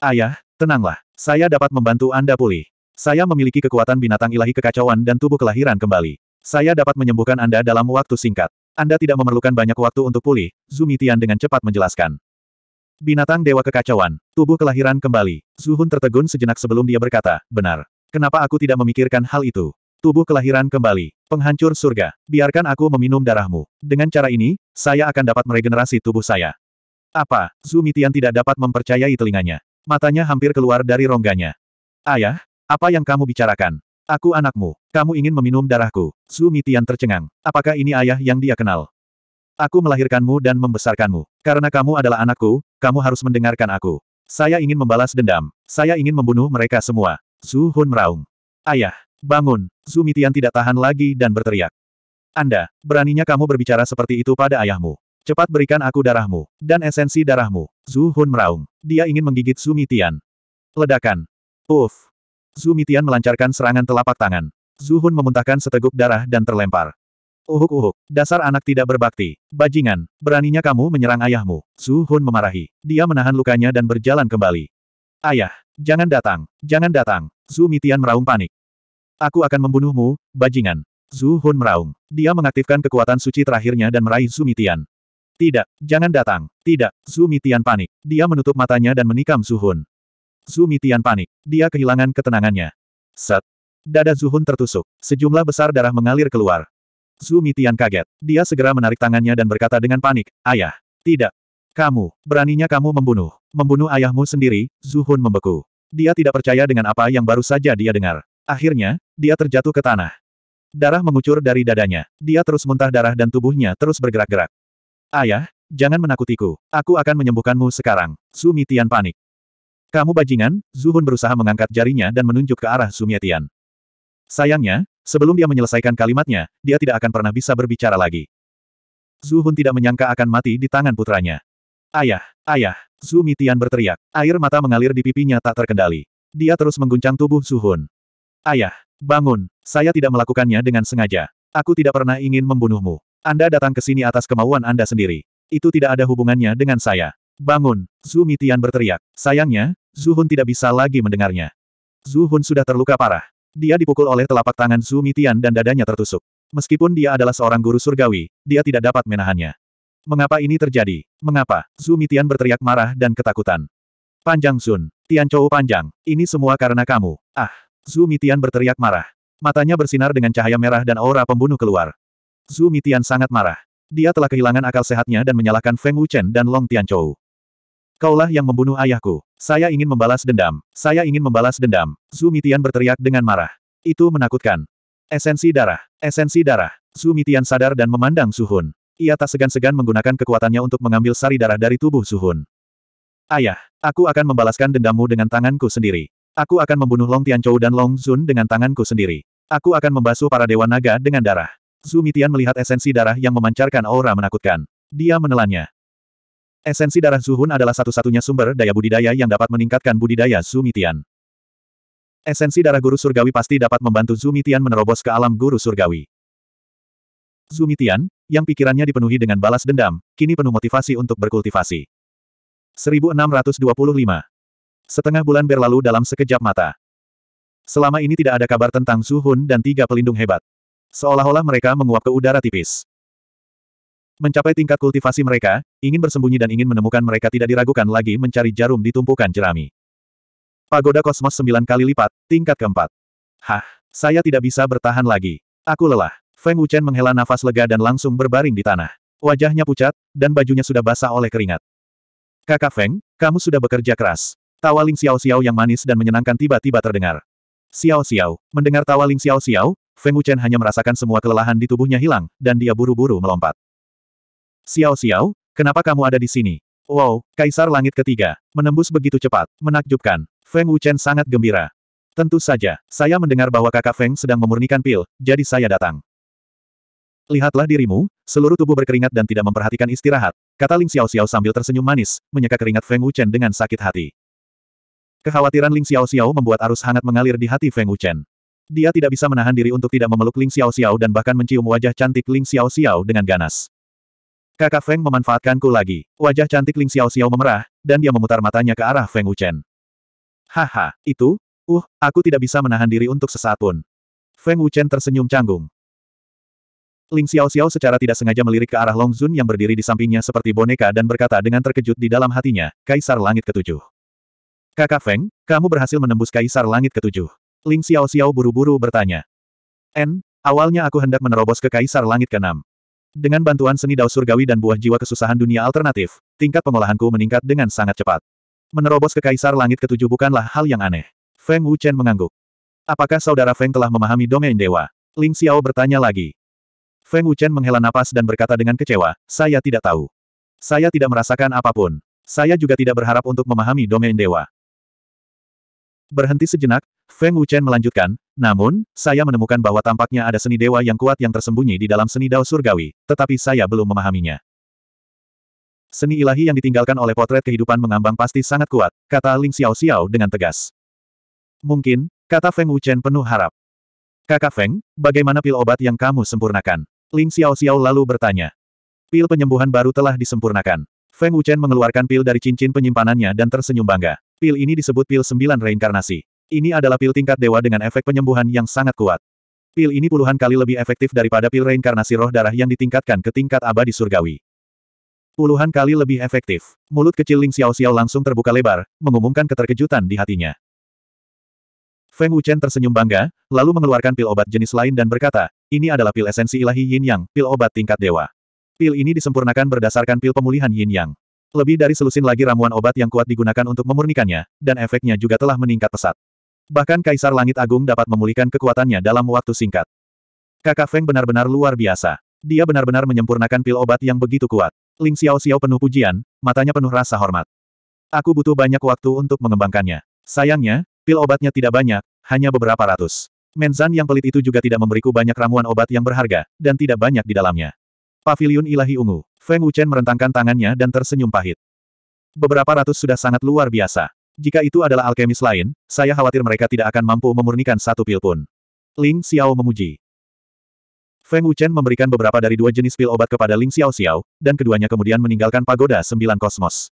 Ayah, tenanglah. Saya dapat membantu Anda pulih. Saya memiliki kekuatan binatang ilahi kekacauan dan tubuh kelahiran kembali. Saya dapat menyembuhkan Anda dalam waktu singkat. Anda tidak memerlukan banyak waktu untuk pulih, Zumitian dengan cepat menjelaskan. Binatang Dewa Kekacauan, tubuh kelahiran kembali. Zuhun tertegun sejenak sebelum dia berkata, benar. Kenapa aku tidak memikirkan hal itu? Tubuh kelahiran kembali, penghancur surga, biarkan aku meminum darahmu. Dengan cara ini, saya akan dapat meregenerasi tubuh saya. Apa? Zumitian tidak dapat mempercayai telinganya. Matanya hampir keluar dari rongganya. Ayah, apa yang kamu bicarakan? Aku anakmu. Kamu ingin meminum darahku. Su Mitian tercengang. Apakah ini ayah yang dia kenal? Aku melahirkanmu dan membesarkanmu. Karena kamu adalah anakku, kamu harus mendengarkan aku. Saya ingin membalas dendam. Saya ingin membunuh mereka semua. Su Hun meraung. Ayah, bangun. Su Mitian tidak tahan lagi dan berteriak. Anda, beraninya kamu berbicara seperti itu pada ayahmu. Cepat berikan aku darahmu, dan esensi darahmu. Zuhun meraung. Dia ingin menggigit Su Ledakan. Uff. Zhu Mitian melancarkan serangan telapak tangan. Zuhun memuntahkan seteguk darah dan terlempar. Uhuk-uhuk, dasar anak tidak berbakti. Bajingan, beraninya kamu menyerang ayahmu. Zuhun memarahi. Dia menahan lukanya dan berjalan kembali. Ayah, jangan datang, jangan datang. Zhu Mitian meraung panik. Aku akan membunuhmu, bajingan. Zuhun meraung. Dia mengaktifkan kekuatan suci terakhirnya dan meraih Zhu Mitian. Tidak, jangan datang. Tidak, Zhu Mitian panik. Dia menutup matanya dan menikam Zuhun. Zhu Mitian panik. Dia kehilangan ketenangannya. Set. Dada Zuhun tertusuk. Sejumlah besar darah mengalir keluar. Zhu Mitian kaget. Dia segera menarik tangannya dan berkata dengan panik, Ayah. Tidak. Kamu, beraninya kamu membunuh. Membunuh ayahmu sendiri, Zuhun membeku. Dia tidak percaya dengan apa yang baru saja dia dengar. Akhirnya, dia terjatuh ke tanah. Darah mengucur dari dadanya. Dia terus muntah darah dan tubuhnya terus bergerak-gerak. Ayah, jangan menakutiku. Aku akan menyembuhkanmu sekarang. Su Mitian panik. Kamu bajingan, Zuhun berusaha mengangkat jarinya dan menunjuk ke arah Sumietian. Sayangnya, sebelum dia menyelesaikan kalimatnya, dia tidak akan pernah bisa berbicara lagi. Zuhun tidak menyangka akan mati di tangan putranya. Ayah, ayah, Sumietian berteriak. Air mata mengalir di pipinya tak terkendali. Dia terus mengguncang tubuh Zuhun. Ayah, bangun, saya tidak melakukannya dengan sengaja. Aku tidak pernah ingin membunuhmu. Anda datang ke sini atas kemauan Anda sendiri. Itu tidak ada hubungannya dengan saya. Bangun, Zumitian berteriak. Sayangnya, Zuhun tidak bisa lagi mendengarnya. Zuhun sudah terluka parah. Dia dipukul oleh telapak tangan Zhu Mitian dan dadanya tertusuk. Meskipun dia adalah seorang guru surgawi, dia tidak dapat menahannya. Mengapa ini terjadi? Mengapa? Zhu Mitian berteriak marah dan ketakutan. Panjang Sun, Tian Chou panjang, ini semua karena kamu. Ah! Zhu Mitian berteriak marah. Matanya bersinar dengan cahaya merah dan aura pembunuh keluar. Zhu Mitian sangat marah. Dia telah kehilangan akal sehatnya dan menyalahkan Feng Wuchen dan Long Tianchou. Kaulah yang membunuh ayahku. Saya ingin membalas dendam. Saya ingin membalas dendam. Zumitian berteriak dengan marah. Itu menakutkan. Esensi darah. Esensi darah. Zumitian sadar dan memandang Suhun. Ia tak segan-segan menggunakan kekuatannya untuk mengambil sari darah dari tubuh Suhun. Ayah, aku akan membalaskan dendammu dengan tanganku sendiri. Aku akan membunuh Long Tianchou dan Long Zun dengan tanganku sendiri. Aku akan membasuh para dewa naga dengan darah. Zumitian melihat esensi darah yang memancarkan aura menakutkan. Dia menelannya. Esensi darah Zuhun adalah satu-satunya sumber daya budidaya yang dapat meningkatkan budidaya Zumitian. Esensi darah guru surgawi pasti dapat membantu Zumitian menerobos ke alam guru surgawi. Zumitian, yang pikirannya dipenuhi dengan balas dendam, kini penuh motivasi untuk berkultivasi. 1625. Setengah bulan berlalu dalam sekejap mata. Selama ini tidak ada kabar tentang Zuhun dan tiga pelindung hebat. Seolah-olah mereka menguap ke udara tipis. Mencapai tingkat kultivasi mereka, ingin bersembunyi dan ingin menemukan mereka tidak diragukan lagi mencari jarum di tumpukan jerami. Pagoda kosmos sembilan kali lipat, tingkat keempat. Hah, saya tidak bisa bertahan lagi. Aku lelah. Feng Wuchen menghela nafas lega dan langsung berbaring di tanah. Wajahnya pucat, dan bajunya sudah basah oleh keringat. Kakak Feng, kamu sudah bekerja keras. Tawa Ling Xiao Xiao yang manis dan menyenangkan tiba-tiba terdengar. Xiao Xiao, mendengar tawa Ling Xiao Xiao, Feng Wuchen hanya merasakan semua kelelahan di tubuhnya hilang, dan dia buru-buru melompat. Xiao Xiao, kenapa kamu ada di sini? Wow, Kaisar Langit Ketiga, menembus begitu cepat, menakjubkan. Feng Wuchen sangat gembira. Tentu saja, saya mendengar bahwa kakak Feng sedang memurnikan pil, jadi saya datang. Lihatlah dirimu, seluruh tubuh berkeringat dan tidak memperhatikan istirahat, kata Ling Xiao Xiao sambil tersenyum manis, menyeka keringat Feng Wuchen dengan sakit hati. Kekhawatiran Ling Xiao Xiao membuat arus hangat mengalir di hati Feng Wuchen. Dia tidak bisa menahan diri untuk tidak memeluk Ling Xiao Xiao dan bahkan mencium wajah cantik Ling Xiao Xiao dengan ganas. Kakak Feng memanfaatkanku lagi. Wajah cantik Ling Xiao Xiao memerah, dan dia memutar matanya ke arah Feng Wuchen. Haha, itu? Uh, aku tidak bisa menahan diri untuk sesaat pun. Feng Wuchen tersenyum canggung. Ling Xiao Xiao secara tidak sengaja melirik ke arah Long Zun yang berdiri di sampingnya seperti boneka dan berkata dengan terkejut di dalam hatinya, Kaisar Langit Ketujuh. Kakak Feng, kamu berhasil menembus Kaisar Langit Ketujuh. Ling Xiao Xiao buru-buru bertanya. N, awalnya aku hendak menerobos ke Kaisar Langit Keenam. Dengan bantuan seni dao surgawi dan buah jiwa kesusahan dunia alternatif, tingkat pengolahanku meningkat dengan sangat cepat. Menerobos ke kaisar langit ketujuh bukanlah hal yang aneh. Feng Wuchen mengangguk. Apakah saudara Feng telah memahami domain dewa? Ling Xiao bertanya lagi. Feng Wuchen menghela napas dan berkata dengan kecewa, saya tidak tahu. Saya tidak merasakan apapun. Saya juga tidak berharap untuk memahami domain dewa. Berhenti sejenak, Feng Wuchen melanjutkan, namun, saya menemukan bahwa tampaknya ada seni dewa yang kuat yang tersembunyi di dalam seni dao surgawi, tetapi saya belum memahaminya. Seni ilahi yang ditinggalkan oleh potret kehidupan mengambang pasti sangat kuat, kata Ling Xiao Xiao dengan tegas. Mungkin, kata Feng Wuchen penuh harap. Kakak Feng, bagaimana pil obat yang kamu sempurnakan? Ling Xiao Xiao lalu bertanya. Pil penyembuhan baru telah disempurnakan. Feng Wuchen mengeluarkan pil dari cincin penyimpanannya dan tersenyum bangga. Pil ini disebut pil sembilan reinkarnasi. Ini adalah pil tingkat dewa dengan efek penyembuhan yang sangat kuat. Pil ini puluhan kali lebih efektif daripada pil reinkarnasi roh darah yang ditingkatkan ke tingkat abadi surgawi. Puluhan kali lebih efektif. Mulut kecil Ling Xiao Xiao langsung terbuka lebar, mengumumkan keterkejutan di hatinya. Feng Wuchen tersenyum bangga, lalu mengeluarkan pil obat jenis lain dan berkata, ini adalah pil esensi ilahi yin yang, pil obat tingkat dewa. Pil ini disempurnakan berdasarkan pil pemulihan yin yang. Lebih dari selusin lagi ramuan obat yang kuat digunakan untuk memurnikannya, dan efeknya juga telah meningkat pesat. Bahkan Kaisar Langit Agung dapat memulihkan kekuatannya dalam waktu singkat. Kakak Feng benar-benar luar biasa. Dia benar-benar menyempurnakan pil obat yang begitu kuat. Ling Xiao Xiao penuh pujian, matanya penuh rasa hormat. Aku butuh banyak waktu untuk mengembangkannya. Sayangnya, pil obatnya tidak banyak, hanya beberapa ratus. Menzan yang pelit itu juga tidak memberiku banyak ramuan obat yang berharga, dan tidak banyak di dalamnya. Paviliun ilahi ungu. Feng Wuchen merentangkan tangannya dan tersenyum pahit. Beberapa ratus sudah sangat luar biasa. Jika itu adalah alkemis lain, saya khawatir mereka tidak akan mampu memurnikan satu pil pun. Ling Xiao memuji. Feng Wuchen memberikan beberapa dari dua jenis pil obat kepada Ling Xiao Xiao, dan keduanya kemudian meninggalkan pagoda sembilan kosmos.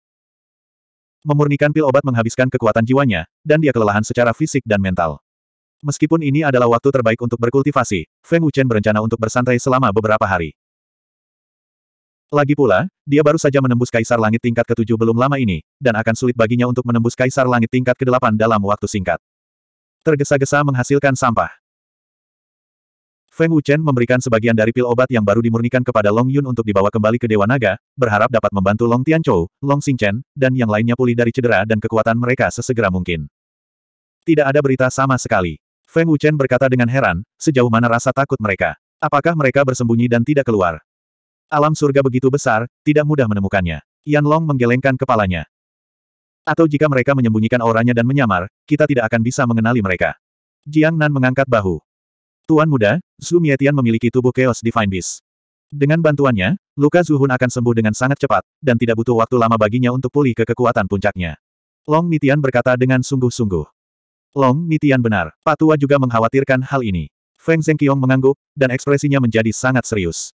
Memurnikan pil obat menghabiskan kekuatan jiwanya, dan dia kelelahan secara fisik dan mental. Meskipun ini adalah waktu terbaik untuk berkultivasi, Feng Wuchen berencana untuk bersantai selama beberapa hari. Lagi pula, dia baru saja menembus Kaisar Langit tingkat ke-7 belum lama ini, dan akan sulit baginya untuk menembus Kaisar Langit tingkat ke-8 dalam waktu singkat. Tergesa-gesa menghasilkan sampah. Feng Wuchen memberikan sebagian dari pil obat yang baru dimurnikan kepada Long Yun untuk dibawa kembali ke Dewa Naga, berharap dapat membantu Long Tianchou, Long Xingchen, dan yang lainnya pulih dari cedera dan kekuatan mereka sesegera mungkin. Tidak ada berita sama sekali. Feng Wuchen berkata dengan heran, sejauh mana rasa takut mereka. Apakah mereka bersembunyi dan tidak keluar? Alam surga begitu besar, tidak mudah menemukannya. Yan Long menggelengkan kepalanya. Atau jika mereka menyembunyikan auranya dan menyamar, kita tidak akan bisa mengenali mereka. Jiang Nan mengangkat bahu. Tuan muda, Zhu Mietian memiliki tubuh Chaos Divine Beast. Dengan bantuannya, luka Zuhun akan sembuh dengan sangat cepat, dan tidak butuh waktu lama baginya untuk pulih ke kekuatan puncaknya. Long Mitian berkata dengan sungguh-sungguh. Long Mitian benar, Patua juga mengkhawatirkan hal ini. Feng Zhengqiong mengangguk, dan ekspresinya menjadi sangat serius.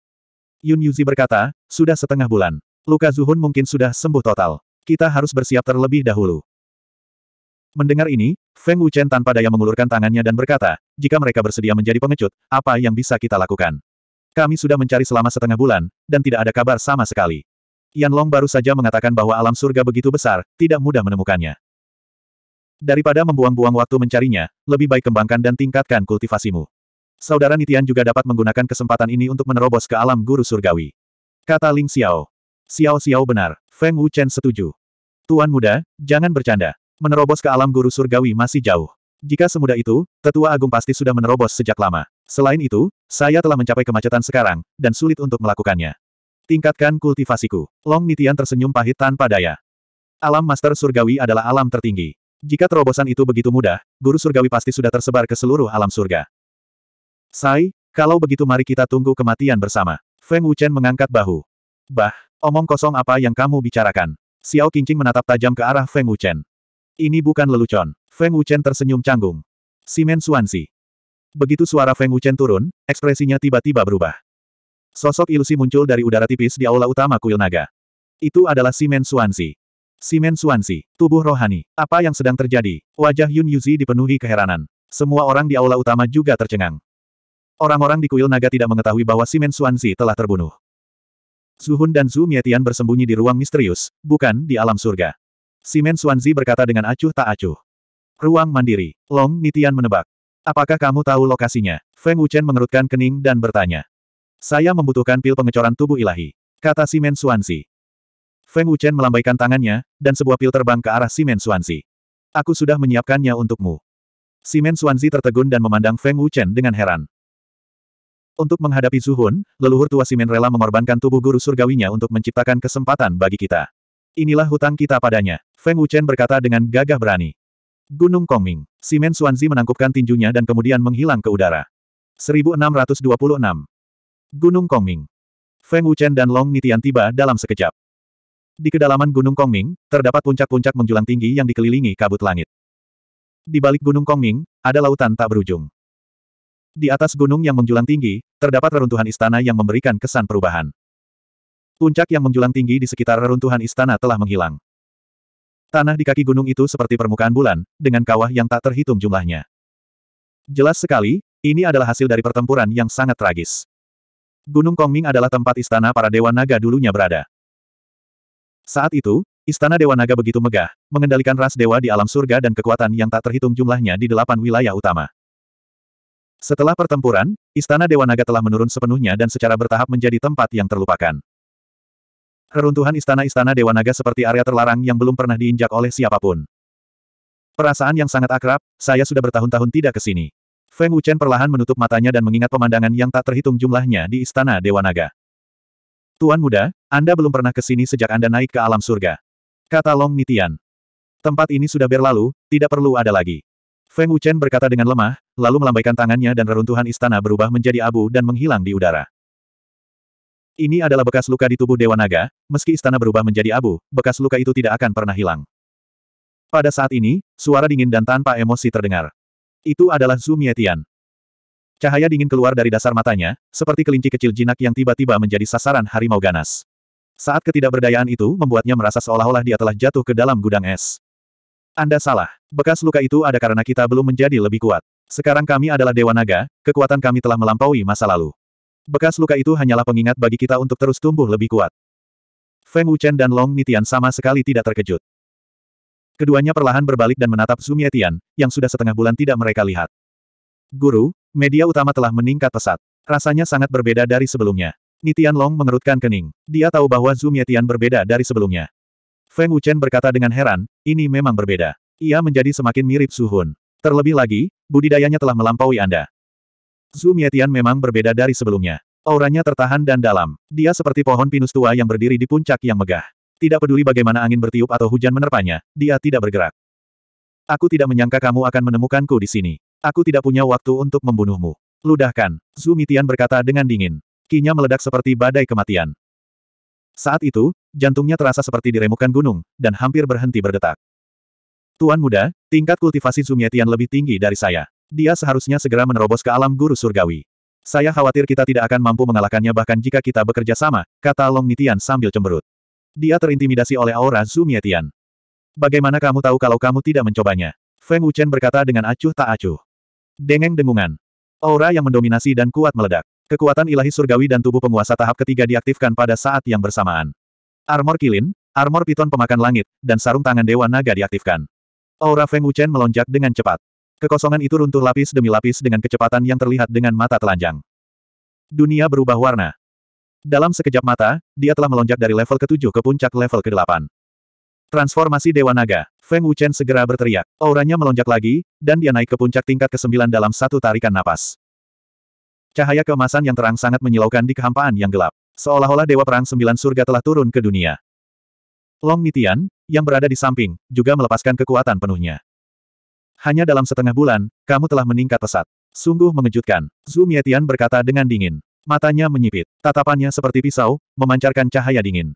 Yun Yuzi berkata, sudah setengah bulan. Luka Zuhun mungkin sudah sembuh total. Kita harus bersiap terlebih dahulu. Mendengar ini, Feng Wuchen tanpa daya mengulurkan tangannya dan berkata, jika mereka bersedia menjadi pengecut, apa yang bisa kita lakukan? Kami sudah mencari selama setengah bulan, dan tidak ada kabar sama sekali. Yan Long baru saja mengatakan bahwa alam surga begitu besar, tidak mudah menemukannya. Daripada membuang-buang waktu mencarinya, lebih baik kembangkan dan tingkatkan kultivasimu. Saudara Nitian juga dapat menggunakan kesempatan ini untuk menerobos ke alam guru surgawi. Kata Ling Xiao. Xiao Xiao benar, Feng Wuchen setuju. Tuan muda, jangan bercanda. Menerobos ke alam guru surgawi masih jauh. Jika semudah itu, tetua agung pasti sudah menerobos sejak lama. Selain itu, saya telah mencapai kemacetan sekarang, dan sulit untuk melakukannya. Tingkatkan kultivasiku. Long Nitian tersenyum pahit tanpa daya. Alam Master Surgawi adalah alam tertinggi. Jika terobosan itu begitu mudah, guru surgawi pasti sudah tersebar ke seluruh alam surga. Sai, kalau begitu mari kita tunggu kematian bersama. Feng Wuchen mengangkat bahu. Bah, omong kosong apa yang kamu bicarakan? Xiao Qingqing menatap tajam ke arah Feng Wuchen. Ini bukan lelucon. Feng Wuchen tersenyum canggung. Simen Suansi. Begitu suara Feng Wuchen turun, ekspresinya tiba-tiba berubah. Sosok ilusi muncul dari udara tipis di aula utama kuil naga. Itu adalah Simen Suansi. Simen Suansi, tubuh rohani. Apa yang sedang terjadi? Wajah Yun Yuzi dipenuhi keheranan. Semua orang di aula utama juga tercengang. Orang-orang di kuil naga tidak mengetahui bahwa Simen Suanzi telah terbunuh. Zuhun dan Zhu Mietian bersembunyi di ruang misterius, bukan di alam surga. Simen Suanzi berkata dengan acuh tak acuh. Ruang mandiri. Long Nitian menebak. Apakah kamu tahu lokasinya? Feng Wuchen mengerutkan kening dan bertanya. Saya membutuhkan pil pengecoran tubuh ilahi. Kata Simen Suanzi. Feng Wuchen melambaikan tangannya, dan sebuah pil terbang ke arah Simen Suanzi. Aku sudah menyiapkannya untukmu. Simen Suanzi tertegun dan memandang Feng Wuchen dengan heran. Untuk menghadapi Zuhun, leluhur tua Simen rela mengorbankan tubuh guru surgawinya untuk menciptakan kesempatan bagi kita. Inilah hutang kita padanya, Feng Wuchen berkata dengan gagah berani. Gunung Kongming, Simen Xuanzi menangkupkan tinjunya dan kemudian menghilang ke udara. 1626 Gunung Kongming Feng Wuchen dan Long Nitian tiba dalam sekejap. Di kedalaman Gunung Kongming, terdapat puncak-puncak menjulang tinggi yang dikelilingi kabut langit. Di balik Gunung Kongming, ada lautan tak berujung. Di atas gunung yang menjulang tinggi, terdapat reruntuhan istana yang memberikan kesan perubahan. Puncak yang menjulang tinggi di sekitar reruntuhan istana telah menghilang. Tanah di kaki gunung itu seperti permukaan bulan, dengan kawah yang tak terhitung jumlahnya. Jelas sekali, ini adalah hasil dari pertempuran yang sangat tragis. Gunung Kongming adalah tempat istana para dewa naga dulunya berada. Saat itu, istana dewa naga begitu megah, mengendalikan ras dewa di alam surga dan kekuatan yang tak terhitung jumlahnya di delapan wilayah utama. Setelah pertempuran, Istana Dewa Naga telah menurun sepenuhnya dan secara bertahap menjadi tempat yang terlupakan. Reruntuhan istana-istana Dewa Naga seperti area terlarang yang belum pernah diinjak oleh siapapun. Perasaan yang sangat akrab, saya sudah bertahun-tahun tidak ke sini. Feng Wuchen perlahan menutup matanya dan mengingat pemandangan yang tak terhitung jumlahnya di Istana Dewa Naga. Tuan muda, Anda belum pernah ke sini sejak Anda naik ke alam surga. Kata Long Nitian. Tempat ini sudah berlalu, tidak perlu ada lagi. Feng Wuchen berkata dengan lemah, lalu melambaikan tangannya dan reruntuhan istana berubah menjadi abu dan menghilang di udara. Ini adalah bekas luka di tubuh Dewa Naga, meski istana berubah menjadi abu, bekas luka itu tidak akan pernah hilang. Pada saat ini, suara dingin dan tanpa emosi terdengar. Itu adalah Zhu Mietian. Cahaya dingin keluar dari dasar matanya, seperti kelinci kecil jinak yang tiba-tiba menjadi sasaran harimau ganas. Saat ketidakberdayaan itu membuatnya merasa seolah-olah dia telah jatuh ke dalam gudang es. Anda salah. Bekas luka itu ada karena kita belum menjadi lebih kuat. Sekarang kami adalah Dewa Naga, kekuatan kami telah melampaui masa lalu. Bekas luka itu hanyalah pengingat bagi kita untuk terus tumbuh lebih kuat. Feng Wuchen dan Long Nitian sama sekali tidak terkejut. Keduanya perlahan berbalik dan menatap Tian, yang sudah setengah bulan tidak mereka lihat. Guru, media utama telah meningkat pesat. Rasanya sangat berbeda dari sebelumnya. Nitian Long mengerutkan kening. Dia tahu bahwa Tian berbeda dari sebelumnya. Feng Wuchen berkata dengan heran, ini memang berbeda. Ia menjadi semakin mirip Su Hun. Terlebih lagi, budidayanya telah melampaui Anda. Zhu Mietian memang berbeda dari sebelumnya. Auranya tertahan dan dalam. Dia seperti pohon pinus tua yang berdiri di puncak yang megah. Tidak peduli bagaimana angin bertiup atau hujan menerpanya, dia tidak bergerak. Aku tidak menyangka kamu akan menemukanku di sini. Aku tidak punya waktu untuk membunuhmu. Ludahkan, Zhu Mietian berkata dengan dingin. Kinya meledak seperti badai kematian. Saat itu, jantungnya terasa seperti diremukan gunung, dan hampir berhenti berdetak. Tuan muda, tingkat kultivasi Zumietian lebih tinggi dari saya. Dia seharusnya segera menerobos ke alam guru surgawi. Saya khawatir kita tidak akan mampu mengalahkannya bahkan jika kita bekerja sama, kata Long Nitian sambil cemberut. Dia terintimidasi oleh aura Zumietian. Bagaimana kamu tahu kalau kamu tidak mencobanya? Feng Wuchen berkata dengan acuh tak acuh. Dengeng dengungan. Aura yang mendominasi dan kuat meledak. Kekuatan ilahi surgawi dan tubuh penguasa tahap ketiga diaktifkan pada saat yang bersamaan. Armor kilin, armor piton pemakan langit, dan sarung tangan dewa naga diaktifkan. Aura Feng Wuchen melonjak dengan cepat. Kekosongan itu runtuh lapis demi lapis dengan kecepatan yang terlihat dengan mata telanjang. Dunia berubah warna. Dalam sekejap mata, dia telah melonjak dari level ke-7 ke puncak level ke-8. Transformasi Dewa Naga. Feng Wuchen segera berteriak. Auranya melonjak lagi, dan dia naik ke puncak tingkat ke-9 dalam satu tarikan napas. Cahaya keemasan yang terang sangat menyilaukan di kehampaan yang gelap. Seolah-olah Dewa Perang Sembilan Surga telah turun ke dunia. Long Nitian, yang berada di samping, juga melepaskan kekuatan penuhnya. Hanya dalam setengah bulan, kamu telah meningkat pesat. Sungguh mengejutkan. Zhu Mietian berkata dengan dingin. Matanya menyipit. Tatapannya seperti pisau, memancarkan cahaya dingin.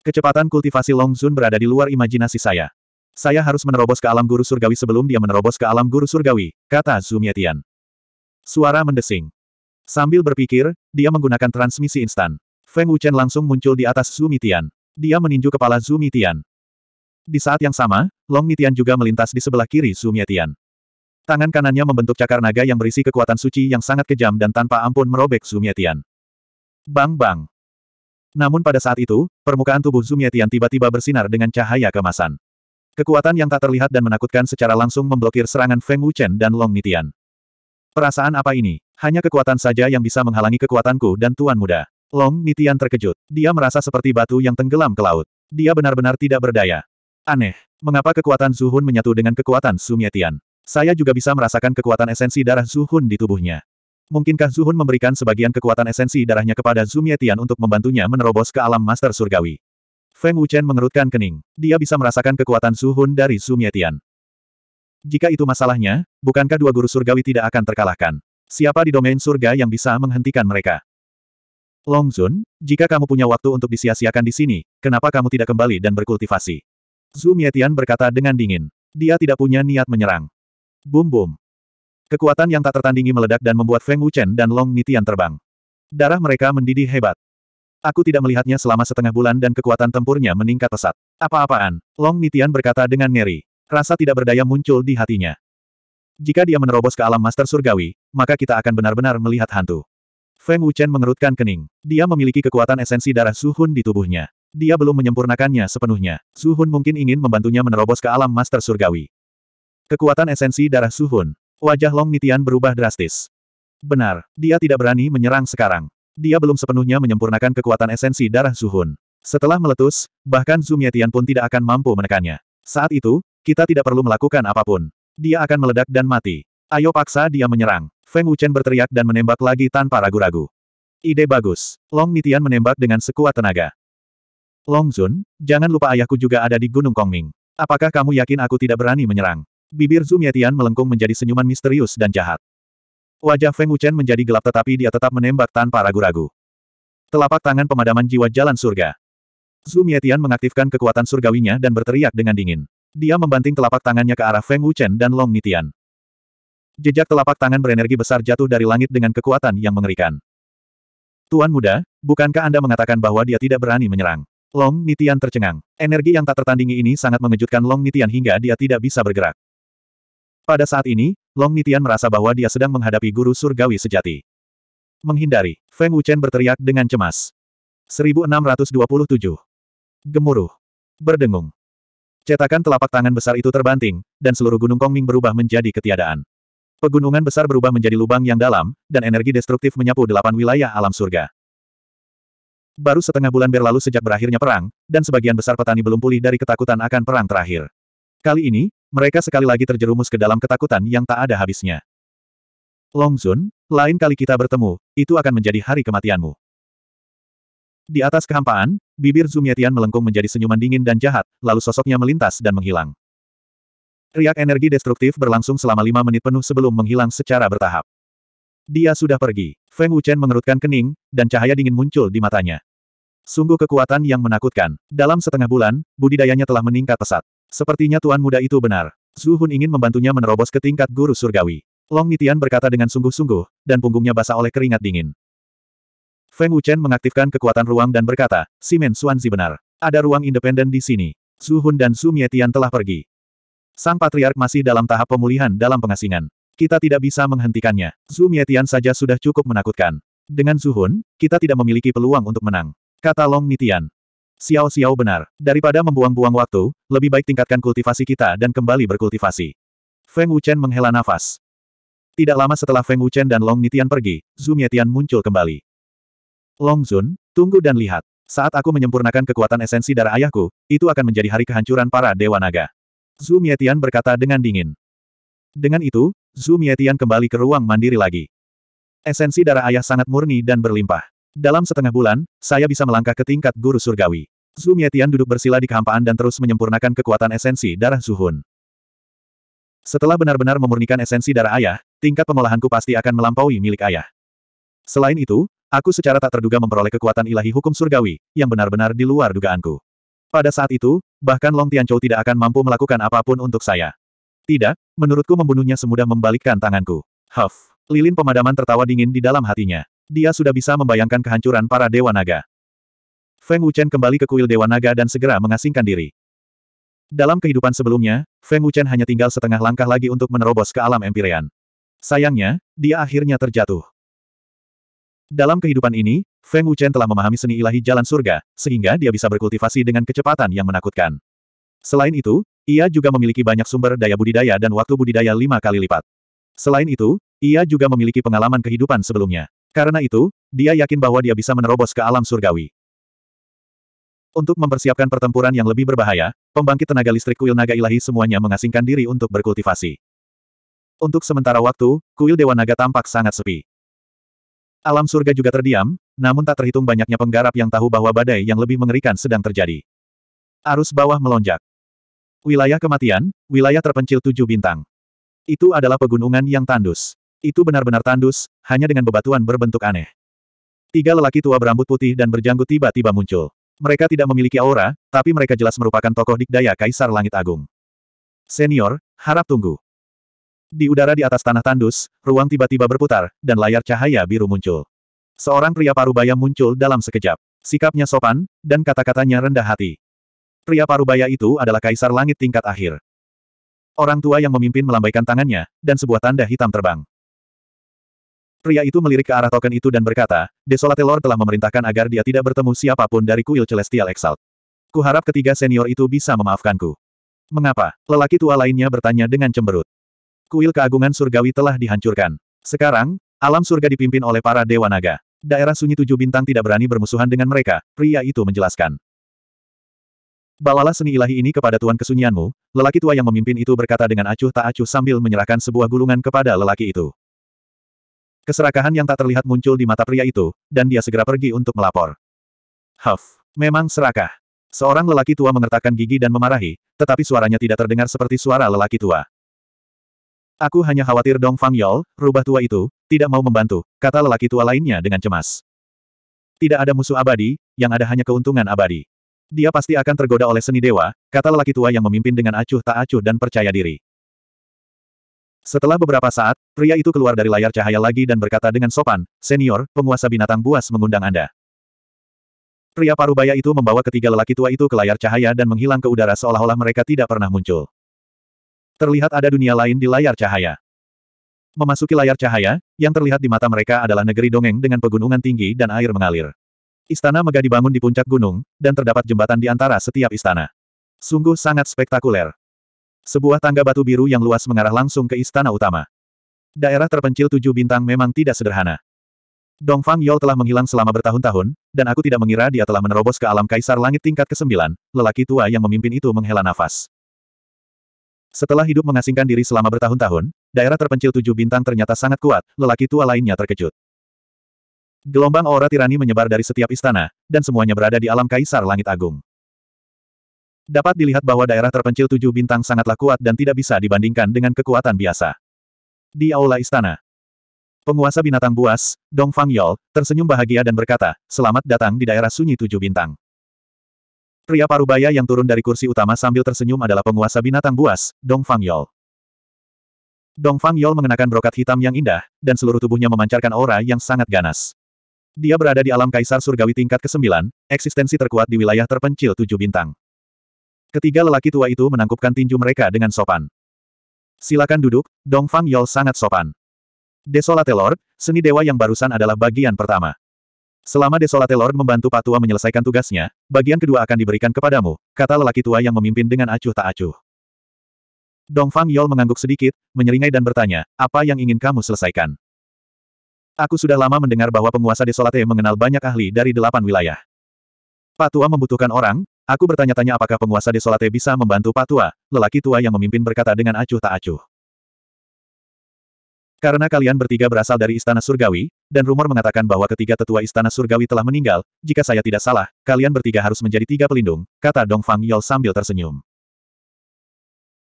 Kecepatan kultivasi Long Zun berada di luar imajinasi saya. Saya harus menerobos ke alam guru surgawi sebelum dia menerobos ke alam guru surgawi, kata Zhu Mietian. Suara mendesing. Sambil berpikir, dia menggunakan transmisi instan. Feng Wuchen langsung muncul di atas Zhu Mitian. Dia meninju kepala Zhu Mitian. Di saat yang sama, Long Mitian juga melintas di sebelah kiri Zhu Mitian. Tangan kanannya membentuk cakar naga yang berisi kekuatan suci yang sangat kejam dan tanpa ampun merobek Zhu Mitian. Bang bang. Namun pada saat itu, permukaan tubuh Zhu Mitian tiba-tiba bersinar dengan cahaya kemasan. Kekuatan yang tak terlihat dan menakutkan secara langsung memblokir serangan Feng Wuchen dan Long Mitian. Perasaan apa ini? Hanya kekuatan saja yang bisa menghalangi kekuatanku dan Tuan Muda. Long Nitian terkejut. Dia merasa seperti batu yang tenggelam ke laut. Dia benar-benar tidak berdaya. Aneh. Mengapa kekuatan Zuhun menyatu dengan kekuatan Sumietian? Saya juga bisa merasakan kekuatan esensi darah Zuhun di tubuhnya. Mungkinkah Zuhun memberikan sebagian kekuatan esensi darahnya kepada Sumietian untuk membantunya menerobos ke alam master surgawi? Feng Wuchen mengerutkan kening. Dia bisa merasakan kekuatan Zuhun dari Sumietian. Jika itu masalahnya, bukankah dua guru surgawi tidak akan terkalahkan? Siapa di domain surga yang bisa menghentikan mereka? Long Zun, jika kamu punya waktu untuk disia-siakan di sini, kenapa kamu tidak kembali dan berkultivasi? Zhu Mietian berkata dengan dingin. Dia tidak punya niat menyerang. Bum bum. Kekuatan yang tak tertandingi meledak dan membuat Feng Wuchen dan Long Nitian terbang. Darah mereka mendidih hebat. Aku tidak melihatnya selama setengah bulan dan kekuatan tempurnya meningkat pesat. Apa-apaan? Long Nitian berkata dengan ngeri. Rasa tidak berdaya muncul di hatinya. Jika dia menerobos ke alam master surgawi, maka kita akan benar-benar melihat hantu. Feng Wuchen mengerutkan kening. Dia memiliki kekuatan esensi darah Suhun di tubuhnya. Dia belum menyempurnakannya sepenuhnya. Suhun mungkin ingin membantunya menerobos ke alam master surgawi. Kekuatan esensi darah Suhun. Wajah Long Nitian berubah drastis. Benar, dia tidak berani menyerang sekarang. Dia belum sepenuhnya menyempurnakan kekuatan esensi darah Suhun. Setelah meletus, bahkan Zumietian pun tidak akan mampu menekannya. Saat itu, kita tidak perlu melakukan apapun. Dia akan meledak dan mati. Ayo paksa dia menyerang. Feng Wuchen berteriak dan menembak lagi tanpa ragu-ragu. Ide bagus. Long Nitian menembak dengan sekuat tenaga. Long Zun, jangan lupa ayahku juga ada di Gunung Kongming. Apakah kamu yakin aku tidak berani menyerang? Bibir Zhu Mietian melengkung menjadi senyuman misterius dan jahat. Wajah Feng Wuchen menjadi gelap tetapi dia tetap menembak tanpa ragu-ragu. Telapak tangan pemadaman jiwa jalan surga. Zhu Mietian mengaktifkan kekuatan surgawinya dan berteriak dengan dingin. Dia membanting telapak tangannya ke arah Feng Wuchen dan Long Nitian. Jejak telapak tangan berenergi besar jatuh dari langit dengan kekuatan yang mengerikan. Tuan muda, bukankah Anda mengatakan bahwa dia tidak berani menyerang? Long Nitian tercengang. Energi yang tak tertandingi ini sangat mengejutkan Long Nitian hingga dia tidak bisa bergerak. Pada saat ini, Long Nitian merasa bahwa dia sedang menghadapi guru surgawi sejati. Menghindari, Feng Wuchen berteriak dengan cemas. 1627. Gemuruh. Berdengung. Cetakan telapak tangan besar itu terbanting, dan seluruh gunung Kongming berubah menjadi ketiadaan. Pegunungan besar berubah menjadi lubang yang dalam, dan energi destruktif menyapu delapan wilayah alam surga. Baru setengah bulan berlalu sejak berakhirnya perang, dan sebagian besar petani belum pulih dari ketakutan akan perang terakhir. Kali ini, mereka sekali lagi terjerumus ke dalam ketakutan yang tak ada habisnya. Longzun, lain kali kita bertemu, itu akan menjadi hari kematianmu. Di atas kehampaan, bibir Zumietian melengkung menjadi senyuman dingin dan jahat, lalu sosoknya melintas dan menghilang. Riak energi destruktif berlangsung selama lima menit penuh sebelum menghilang secara bertahap. Dia sudah pergi. Feng Wuchen mengerutkan kening, dan cahaya dingin muncul di matanya. Sungguh kekuatan yang menakutkan. Dalam setengah bulan, budidayanya telah meningkat pesat. Sepertinya tuan muda itu benar. Zhu Hun ingin membantunya menerobos ke tingkat guru surgawi. Long Nitian berkata dengan sungguh-sungguh, dan punggungnya basah oleh keringat dingin. Feng Wuchen mengaktifkan kekuatan ruang dan berkata, Simen Xuanzi benar. Ada ruang independen di sini. Su Hun dan Su Mietian telah pergi. Sang Patriark masih dalam tahap pemulihan dalam pengasingan. Kita tidak bisa menghentikannya. Su Mietian saja sudah cukup menakutkan. Dengan Su Hun, kita tidak memiliki peluang untuk menang. Kata Long Nitian. Xiao Xiao benar. Daripada membuang-buang waktu, lebih baik tingkatkan kultivasi kita dan kembali berkultivasi. Feng Wuchen menghela nafas. Tidak lama setelah Feng Wuchen dan Long Nitian pergi, Zhu Mietian muncul kembali. Long Zun, tunggu dan lihat. Saat aku menyempurnakan kekuatan esensi darah ayahku, itu akan menjadi hari kehancuran para Dewa Naga. Zhu Mietian berkata dengan dingin. Dengan itu, Zhu Mietian kembali ke ruang mandiri lagi. Esensi darah ayah sangat murni dan berlimpah. Dalam setengah bulan, saya bisa melangkah ke tingkat guru surgawi. Zhu Mietian duduk bersila di kehampaan dan terus menyempurnakan kekuatan esensi darah Zuhun. Setelah benar-benar memurnikan esensi darah ayah, tingkat pengolahanku pasti akan melampaui milik ayah. Selain itu, Aku secara tak terduga memperoleh kekuatan ilahi hukum surgawi, yang benar-benar di luar dugaanku. Pada saat itu, bahkan Long Tianchou tidak akan mampu melakukan apapun untuk saya. Tidak, menurutku membunuhnya semudah membalikkan tanganku. Huff. Lilin pemadaman tertawa dingin di dalam hatinya. Dia sudah bisa membayangkan kehancuran para Dewa Naga. Feng Wuchen kembali ke kuil Dewa Naga dan segera mengasingkan diri. Dalam kehidupan sebelumnya, Feng Wuchen hanya tinggal setengah langkah lagi untuk menerobos ke alam Empyrean. Sayangnya, dia akhirnya terjatuh. Dalam kehidupan ini, Feng Wuchen telah memahami seni ilahi jalan surga, sehingga dia bisa berkultivasi dengan kecepatan yang menakutkan. Selain itu, ia juga memiliki banyak sumber daya budidaya dan waktu budidaya lima kali lipat. Selain itu, ia juga memiliki pengalaman kehidupan sebelumnya. Karena itu, dia yakin bahwa dia bisa menerobos ke alam surgawi. Untuk mempersiapkan pertempuran yang lebih berbahaya, pembangkit tenaga listrik kuil naga ilahi semuanya mengasingkan diri untuk berkultivasi. Untuk sementara waktu, kuil Dewa Naga tampak sangat sepi. Alam surga juga terdiam, namun tak terhitung banyaknya penggarap yang tahu bahwa badai yang lebih mengerikan sedang terjadi. Arus bawah melonjak. Wilayah kematian, wilayah terpencil tujuh bintang. Itu adalah pegunungan yang tandus. Itu benar-benar tandus, hanya dengan bebatuan berbentuk aneh. Tiga lelaki tua berambut putih dan berjanggut tiba-tiba muncul. Mereka tidak memiliki aura, tapi mereka jelas merupakan tokoh dikdaya Kaisar Langit Agung. Senior, harap tunggu. Di udara di atas tanah tandus, ruang tiba-tiba berputar, dan layar cahaya biru muncul. Seorang pria parubaya muncul dalam sekejap. Sikapnya sopan, dan kata-katanya rendah hati. Pria parubaya itu adalah kaisar langit tingkat akhir. Orang tua yang memimpin melambaikan tangannya, dan sebuah tanda hitam terbang. Pria itu melirik ke arah token itu dan berkata, Desolate Lord telah memerintahkan agar dia tidak bertemu siapapun dari kuil Celestial Exalt. Kuharap ketiga senior itu bisa memaafkanku. Mengapa? Lelaki tua lainnya bertanya dengan cemberut. Kuil keagungan surgawi telah dihancurkan. Sekarang, alam surga dipimpin oleh para Dewa Naga. Daerah sunyi tujuh bintang tidak berani bermusuhan dengan mereka, pria itu menjelaskan. Bawalah seni ilahi ini kepada Tuan kesunyianmu, lelaki tua yang memimpin itu berkata dengan acuh tak acuh sambil menyerahkan sebuah gulungan kepada lelaki itu. Keserakahan yang tak terlihat muncul di mata pria itu, dan dia segera pergi untuk melapor. Huff, memang serakah. Seorang lelaki tua mengertakkan gigi dan memarahi, tetapi suaranya tidak terdengar seperti suara lelaki tua. Aku hanya khawatir Dong Fang Yol, rubah tua itu, tidak mau membantu, kata lelaki tua lainnya dengan cemas. Tidak ada musuh abadi, yang ada hanya keuntungan abadi. Dia pasti akan tergoda oleh seni dewa, kata lelaki tua yang memimpin dengan acuh tak acuh dan percaya diri. Setelah beberapa saat, pria itu keluar dari layar cahaya lagi dan berkata dengan sopan, Senior, penguasa binatang buas mengundang Anda. Pria parubaya itu membawa ketiga lelaki tua itu ke layar cahaya dan menghilang ke udara seolah-olah mereka tidak pernah muncul. Terlihat ada dunia lain di layar cahaya. Memasuki layar cahaya, yang terlihat di mata mereka adalah negeri dongeng dengan pegunungan tinggi dan air mengalir. Istana megah dibangun di puncak gunung, dan terdapat jembatan di antara setiap istana. Sungguh sangat spektakuler. Sebuah tangga batu biru yang luas mengarah langsung ke istana utama. Daerah terpencil tujuh bintang memang tidak sederhana. Dongfang Fang telah menghilang selama bertahun-tahun, dan aku tidak mengira dia telah menerobos ke alam kaisar langit tingkat ke-9, lelaki tua yang memimpin itu menghela nafas. Setelah hidup mengasingkan diri selama bertahun-tahun, daerah terpencil tujuh bintang ternyata sangat kuat, lelaki tua lainnya terkejut. Gelombang aura tirani menyebar dari setiap istana, dan semuanya berada di alam kaisar langit agung. Dapat dilihat bahwa daerah terpencil tujuh bintang sangatlah kuat dan tidak bisa dibandingkan dengan kekuatan biasa. Di aula istana, penguasa binatang buas, Dong Fang Yol, tersenyum bahagia dan berkata, selamat datang di daerah sunyi tujuh bintang. Pria parubaya yang turun dari kursi utama sambil tersenyum adalah penguasa binatang buas, Dong Fang Yol. Dong Fang Yol mengenakan brokat hitam yang indah, dan seluruh tubuhnya memancarkan aura yang sangat ganas. Dia berada di alam kaisar surgawi tingkat ke-9, eksistensi terkuat di wilayah terpencil tujuh bintang. Ketiga lelaki tua itu menangkupkan tinju mereka dengan sopan. Silakan duduk, Dong Fang Yol sangat sopan. Desolate Lord, seni dewa yang barusan adalah bagian pertama. Selama Desolate Lord membantu Patua menyelesaikan tugasnya, bagian kedua akan diberikan kepadamu, kata lelaki tua yang memimpin dengan acuh tak acuh. Dong Fang Yol mengangguk sedikit, menyeringai dan bertanya, apa yang ingin kamu selesaikan? Aku sudah lama mendengar bahwa penguasa Desolate mengenal banyak ahli dari delapan wilayah. Patua membutuhkan orang, aku bertanya-tanya apakah penguasa Desolate bisa membantu Patua, lelaki tua yang memimpin berkata dengan acuh tak acuh. Karena kalian bertiga berasal dari Istana Surgawi, dan rumor mengatakan bahwa ketiga tetua istana surgawi telah meninggal, jika saya tidak salah, kalian bertiga harus menjadi tiga pelindung, kata Dong Fang Yol sambil tersenyum.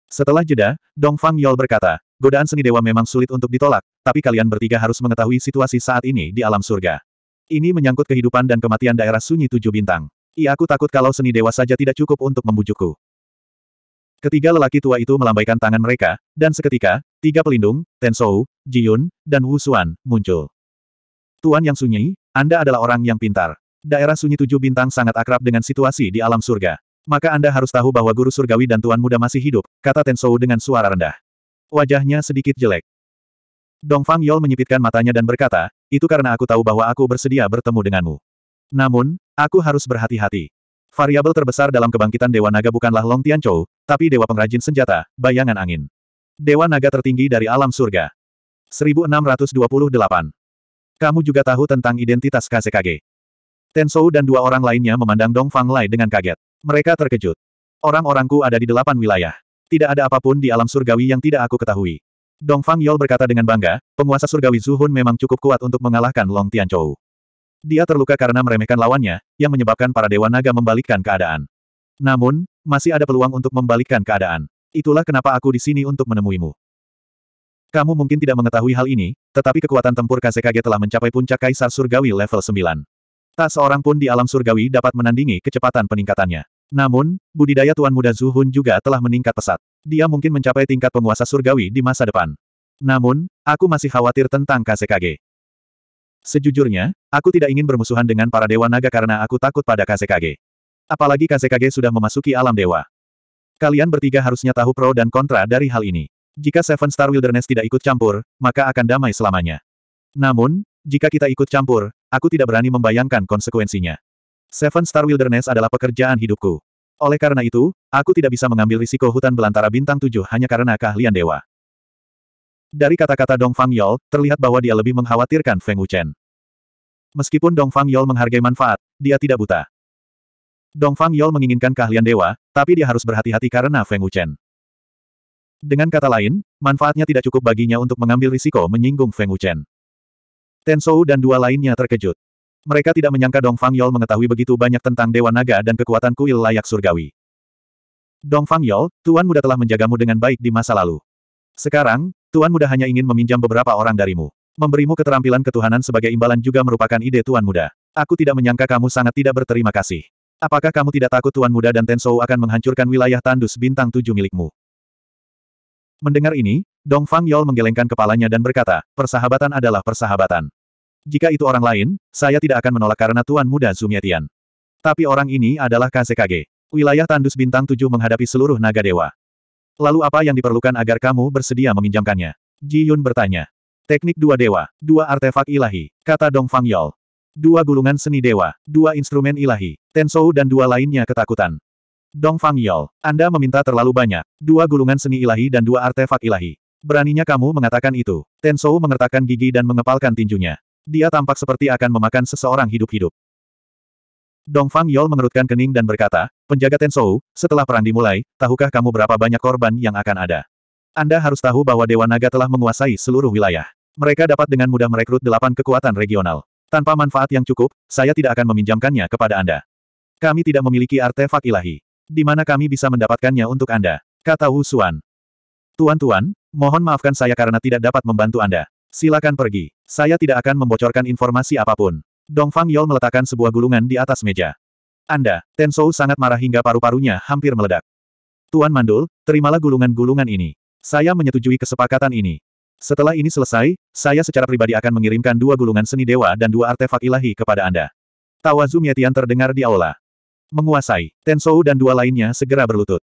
Setelah jeda, Dong Fang Yol berkata, godaan seni dewa memang sulit untuk ditolak, tapi kalian bertiga harus mengetahui situasi saat ini di alam surga. Ini menyangkut kehidupan dan kematian daerah sunyi tujuh bintang. Ia aku takut kalau seni dewa saja tidak cukup untuk membujukku. Ketiga lelaki tua itu melambaikan tangan mereka, dan seketika, tiga pelindung, Tensou, Jiyun, dan Wu Xuan, muncul. Tuan yang sunyi, Anda adalah orang yang pintar. Daerah sunyi tujuh bintang sangat akrab dengan situasi di alam surga. Maka Anda harus tahu bahwa guru surgawi dan tuan muda masih hidup, kata Tensou dengan suara rendah. Wajahnya sedikit jelek. Dong Fang Yol menyipitkan matanya dan berkata, itu karena aku tahu bahwa aku bersedia bertemu denganmu. Namun, aku harus berhati-hati. Variabel terbesar dalam kebangkitan Dewa Naga bukanlah Long Tianchou, tapi Dewa Pengrajin Senjata, Bayangan Angin. Dewa Naga tertinggi dari alam surga. 1628 kamu juga tahu tentang identitas KCKG. Tensou dan dua orang lainnya memandang Dong Fang Lai dengan kaget. Mereka terkejut. Orang-orangku ada di delapan wilayah. Tidak ada apapun di alam surgawi yang tidak aku ketahui. Dong Fang Yol berkata dengan bangga, penguasa surgawi Zuhun memang cukup kuat untuk mengalahkan Long Tianchou. Dia terluka karena meremehkan lawannya, yang menyebabkan para dewa naga membalikkan keadaan. Namun, masih ada peluang untuk membalikkan keadaan. Itulah kenapa aku di sini untuk menemuimu. Kamu mungkin tidak mengetahui hal ini, tetapi kekuatan tempur KCKG telah mencapai puncak Kaisar Surgawi level 9. Tak seorang pun di alam surgawi dapat menandingi kecepatan peningkatannya. Namun, budidaya Tuan Muda Zuhun juga telah meningkat pesat. Dia mungkin mencapai tingkat penguasa surgawi di masa depan. Namun, aku masih khawatir tentang KCKG. Sejujurnya, aku tidak ingin bermusuhan dengan para dewa naga karena aku takut pada KCKG. Apalagi KCKG sudah memasuki alam dewa. Kalian bertiga harusnya tahu pro dan kontra dari hal ini. Jika Seven Star Wilderness tidak ikut campur, maka akan damai selamanya. Namun, jika kita ikut campur, aku tidak berani membayangkan konsekuensinya. Seven Star Wilderness adalah pekerjaan hidupku. Oleh karena itu, aku tidak bisa mengambil risiko hutan belantara bintang tujuh hanya karena keahlian dewa. Dari kata-kata Dong Fang Yol, terlihat bahwa dia lebih mengkhawatirkan Feng Wuchen. Meskipun Dong Fang Yol menghargai manfaat, dia tidak buta. Dong Fang Yol menginginkan keahlian dewa, tapi dia harus berhati-hati karena Feng Wuchen. Dengan kata lain, manfaatnya tidak cukup baginya untuk mengambil risiko menyinggung Feng Wuchen. Tensou dan dua lainnya terkejut. Mereka tidak menyangka Dong Fang Yol mengetahui begitu banyak tentang Dewa Naga dan kekuatan kuil layak surgawi. Dong Fang Yol, Tuan Muda telah menjagamu dengan baik di masa lalu. Sekarang, Tuan Muda hanya ingin meminjam beberapa orang darimu. Memberimu keterampilan ketuhanan sebagai imbalan juga merupakan ide Tuan Muda. Aku tidak menyangka kamu sangat tidak berterima kasih. Apakah kamu tidak takut Tuan Muda dan Tensou akan menghancurkan wilayah tandus bintang tujuh milikmu? Mendengar ini, Dong Fang Yol menggelengkan kepalanya dan berkata, persahabatan adalah persahabatan. Jika itu orang lain, saya tidak akan menolak karena Tuan Muda Zumietian. Tapi orang ini adalah KCKG. Wilayah tandus bintang tujuh menghadapi seluruh naga dewa. Lalu apa yang diperlukan agar kamu bersedia meminjamkannya? Ji Yun bertanya. Teknik dua dewa, dua artefak ilahi, kata Dong Fang Yol. Dua gulungan seni dewa, dua instrumen ilahi, Tensou dan dua lainnya ketakutan. Dong Fang Yol, Anda meminta terlalu banyak. Dua gulungan seni ilahi dan dua artefak ilahi. Beraninya kamu mengatakan itu. Tensou mengertakkan gigi dan mengepalkan tinjunya. Dia tampak seperti akan memakan seseorang hidup-hidup. Dong Fang Yol mengerutkan kening dan berkata, Penjaga Tensou, setelah perang dimulai, tahukah kamu berapa banyak korban yang akan ada? Anda harus tahu bahwa Dewa Naga telah menguasai seluruh wilayah. Mereka dapat dengan mudah merekrut delapan kekuatan regional. Tanpa manfaat yang cukup, saya tidak akan meminjamkannya kepada Anda. Kami tidak memiliki artefak ilahi. Di mana kami bisa mendapatkannya untuk Anda? Kata Wu Suan. Tuan-tuan, mohon maafkan saya karena tidak dapat membantu Anda. Silakan pergi. Saya tidak akan membocorkan informasi apapun. Dong Fang Yol meletakkan sebuah gulungan di atas meja. Anda, Tensou sangat marah hingga paru-parunya hampir meledak. Tuan Mandul, terimalah gulungan-gulungan ini. Saya menyetujui kesepakatan ini. Setelah ini selesai, saya secara pribadi akan mengirimkan dua gulungan seni dewa dan dua artefak ilahi kepada Anda. Tawa Zumietian terdengar di aula. Menguasai, Tensou dan dua lainnya segera berlutut.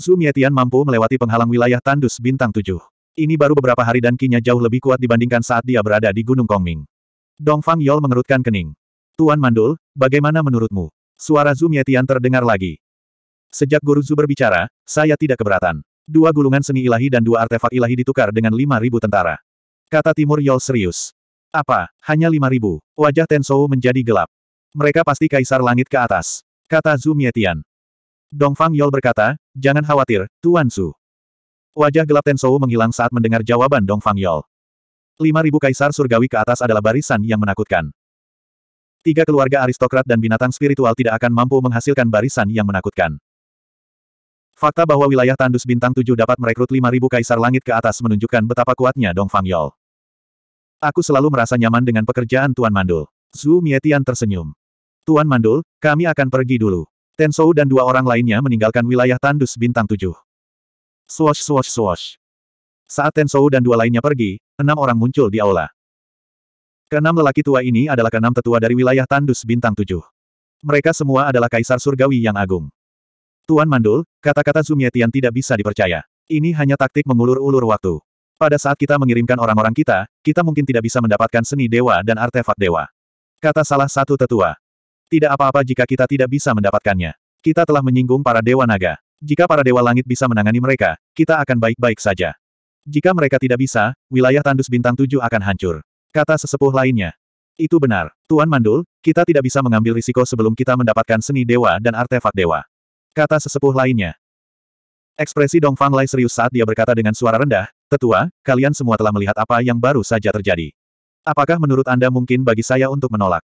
Zhu Mietian mampu melewati penghalang wilayah tandus bintang tujuh. Ini baru beberapa hari dan kinya jauh lebih kuat dibandingkan saat dia berada di Gunung Kongming. Dong Fang Yol mengerutkan kening. Tuan Mandul, bagaimana menurutmu? Suara Zhu Mietian terdengar lagi. Sejak Guru Zu berbicara, saya tidak keberatan. Dua gulungan seni ilahi dan dua artefak ilahi ditukar dengan lima ribu tentara. Kata Timur Yol serius. Apa, hanya lima ribu? Wajah Tensou menjadi gelap. Mereka pasti kaisar langit ke atas. Kata Zhu Mietian. Dongfang Yol berkata, jangan khawatir, Tuan Su. Wajah gelap Tensou menghilang saat mendengar jawaban Dongfang Yol. 5.000 kaisar surgawi ke atas adalah barisan yang menakutkan. Tiga keluarga aristokrat dan binatang spiritual tidak akan mampu menghasilkan barisan yang menakutkan. Fakta bahwa wilayah tandus bintang tujuh dapat merekrut 5.000 kaisar langit ke atas menunjukkan betapa kuatnya Dong Yol. Aku selalu merasa nyaman dengan pekerjaan Tuan Mandul. Zhu Mietian tersenyum. Tuan Mandul, kami akan pergi dulu. Tensou dan dua orang lainnya meninggalkan wilayah tandus bintang tujuh. Swash swash swash. Saat Tensou dan dua lainnya pergi, enam orang muncul di aula. Keenam lelaki tua ini adalah keenam tetua dari wilayah tandus bintang tujuh. Mereka semua adalah kaisar surgawi yang agung. Tuan Mandul, kata-kata Zumietian tidak bisa dipercaya. Ini hanya taktik mengulur-ulur waktu. Pada saat kita mengirimkan orang-orang kita, kita mungkin tidak bisa mendapatkan seni dewa dan artefak dewa. Kata salah satu tetua. Tidak apa-apa jika kita tidak bisa mendapatkannya. Kita telah menyinggung para dewa naga. Jika para dewa langit bisa menangani mereka, kita akan baik-baik saja. Jika mereka tidak bisa, wilayah tandus bintang tujuh akan hancur. Kata sesepuh lainnya. Itu benar, Tuan Mandul, kita tidak bisa mengambil risiko sebelum kita mendapatkan seni dewa dan artefak dewa. Kata sesepuh lainnya. Ekspresi Dong Fang Lai serius saat dia berkata dengan suara rendah, Tetua, kalian semua telah melihat apa yang baru saja terjadi. Apakah menurut Anda mungkin bagi saya untuk menolak?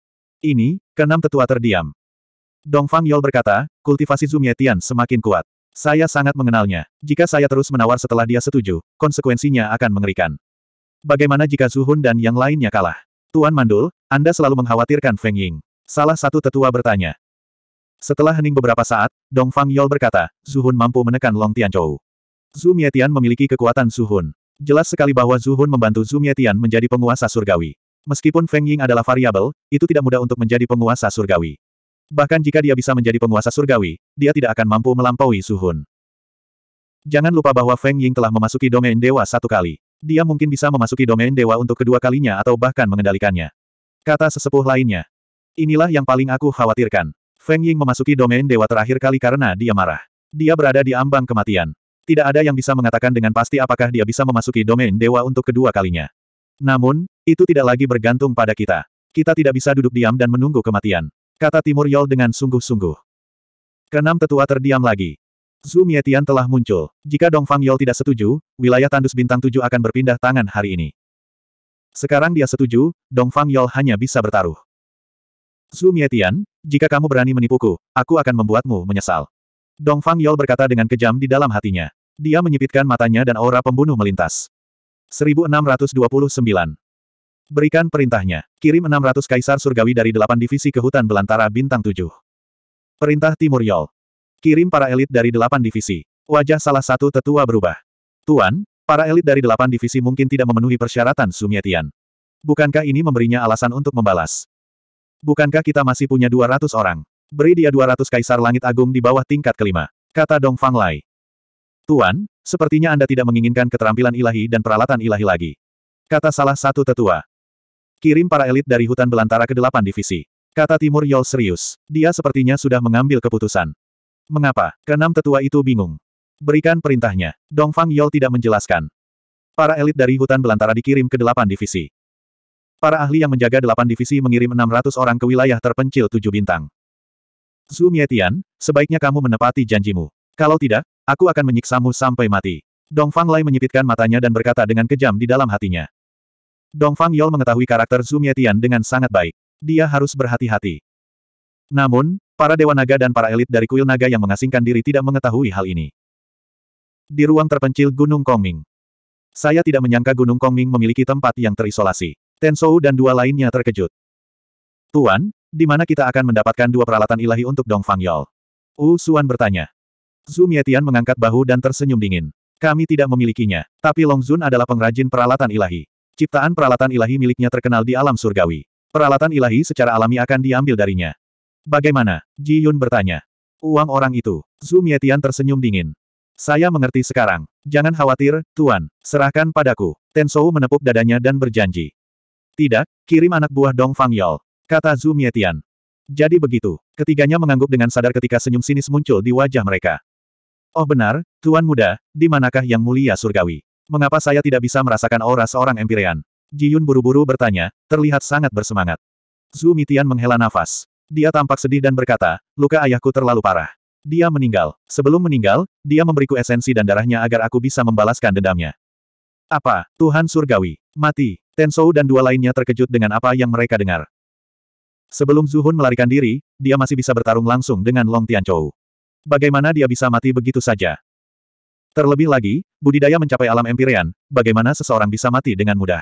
Ini, keenam tetua terdiam. Dong Fang Yol berkata, kultivasi Zumye Tian semakin kuat. Saya sangat mengenalnya. Jika saya terus menawar setelah dia setuju, konsekuensinya akan mengerikan. Bagaimana jika Zuhun dan yang lainnya kalah? Tuan Mandul, Anda selalu mengkhawatirkan Feng Ying. Salah satu tetua bertanya. Setelah hening beberapa saat, Dong Fang Yol berkata, Zuhun mampu menekan Long Tianchou. Zhu Mietian memiliki kekuatan Zuhun. Jelas sekali bahwa Zuhun membantu Zhu Mietian menjadi penguasa surgawi. Meskipun Feng Ying adalah variabel, itu tidak mudah untuk menjadi penguasa surgawi. Bahkan jika dia bisa menjadi penguasa surgawi, dia tidak akan mampu melampaui Suhun. Jangan lupa bahwa Feng Ying telah memasuki domain dewa satu kali. Dia mungkin bisa memasuki domain dewa untuk kedua kalinya atau bahkan mengendalikannya. Kata sesepuh lainnya. Inilah yang paling aku khawatirkan. Feng Ying memasuki domain dewa terakhir kali karena dia marah. Dia berada di ambang kematian. Tidak ada yang bisa mengatakan dengan pasti apakah dia bisa memasuki domain dewa untuk kedua kalinya. Namun, itu tidak lagi bergantung pada kita. Kita tidak bisa duduk diam dan menunggu kematian. Kata Timur Yol dengan sungguh-sungguh. Kenam tetua terdiam lagi. Zhu Mietian telah muncul. Jika Dongfang Yol tidak setuju, wilayah tandus bintang tujuh akan berpindah tangan hari ini. Sekarang dia setuju, Dongfang Yol hanya bisa bertaruh. Zhu Mietian, jika kamu berani menipuku, aku akan membuatmu menyesal. Dongfang Yol berkata dengan kejam di dalam hatinya. Dia menyipitkan matanya dan aura pembunuh melintas. 1629. Berikan perintahnya. Kirim 600 kaisar surgawi dari 8 divisi ke hutan belantara bintang 7. Perintah Timur Yol. Kirim para elit dari 8 divisi. Wajah salah satu tetua berubah. Tuan, para elit dari 8 divisi mungkin tidak memenuhi persyaratan Sumietian. Bukankah ini memberinya alasan untuk membalas? Bukankah kita masih punya 200 orang? Beri dia 200 kaisar langit agung di bawah tingkat kelima. Kata Dong Fang Lai. Tuan, sepertinya Anda tidak menginginkan keterampilan ilahi dan peralatan ilahi lagi. Kata salah satu tetua. Kirim para elit dari hutan belantara ke delapan divisi. Kata Timur Yol serius. Dia sepertinya sudah mengambil keputusan. Mengapa? Keenam tetua itu bingung. Berikan perintahnya. Dongfang Yol tidak menjelaskan. Para elit dari hutan belantara dikirim ke delapan divisi. Para ahli yang menjaga delapan divisi mengirim enam ratus orang ke wilayah terpencil tujuh bintang. Zhu Mietian, sebaiknya kamu menepati janjimu. Kalau tidak, aku akan menyiksamu sampai mati. Dong Fang Lai menyipitkan matanya dan berkata dengan kejam di dalam hatinya. Dong Fang Yol mengetahui karakter Zhu Mietian dengan sangat baik. Dia harus berhati-hati. Namun, para dewa naga dan para elit dari kuil naga yang mengasingkan diri tidak mengetahui hal ini. Di ruang terpencil Gunung Kongming. Saya tidak menyangka Gunung Kongming memiliki tempat yang terisolasi. Tensou dan dua lainnya terkejut. Tuan, di mana kita akan mendapatkan dua peralatan ilahi untuk Dong Fang Yol? Wu Xuan bertanya. Zhu Mietian mengangkat bahu dan tersenyum dingin. Kami tidak memilikinya, tapi Longzun adalah pengrajin peralatan ilahi. Ciptaan peralatan ilahi miliknya terkenal di alam surgawi. Peralatan ilahi secara alami akan diambil darinya. Bagaimana? Ji Yun bertanya. Uang orang itu. Zhu Mietian tersenyum dingin. Saya mengerti sekarang. Jangan khawatir, Tuan. Serahkan padaku. Tensou menepuk dadanya dan berjanji. Tidak, kirim anak buah Dong Fang Yol. Kata Zhu Mietian. Jadi begitu. Ketiganya mengangguk dengan sadar ketika senyum sinis muncul di wajah mereka. Oh benar, Tuan Muda, di manakah yang mulia surgawi? Mengapa saya tidak bisa merasakan aura seorang Empyrean? Ji Yun buru-buru bertanya, terlihat sangat bersemangat. Zhu Mitian menghela nafas. Dia tampak sedih dan berkata, luka ayahku terlalu parah. Dia meninggal. Sebelum meninggal, dia memberiku esensi dan darahnya agar aku bisa membalaskan dendamnya. Apa, Tuhan Surgawi, mati, Tensou dan dua lainnya terkejut dengan apa yang mereka dengar. Sebelum Zuhun melarikan diri, dia masih bisa bertarung langsung dengan Long Tianchou. Bagaimana dia bisa mati begitu saja? Terlebih lagi, budidaya mencapai alam empirian, bagaimana seseorang bisa mati dengan mudah?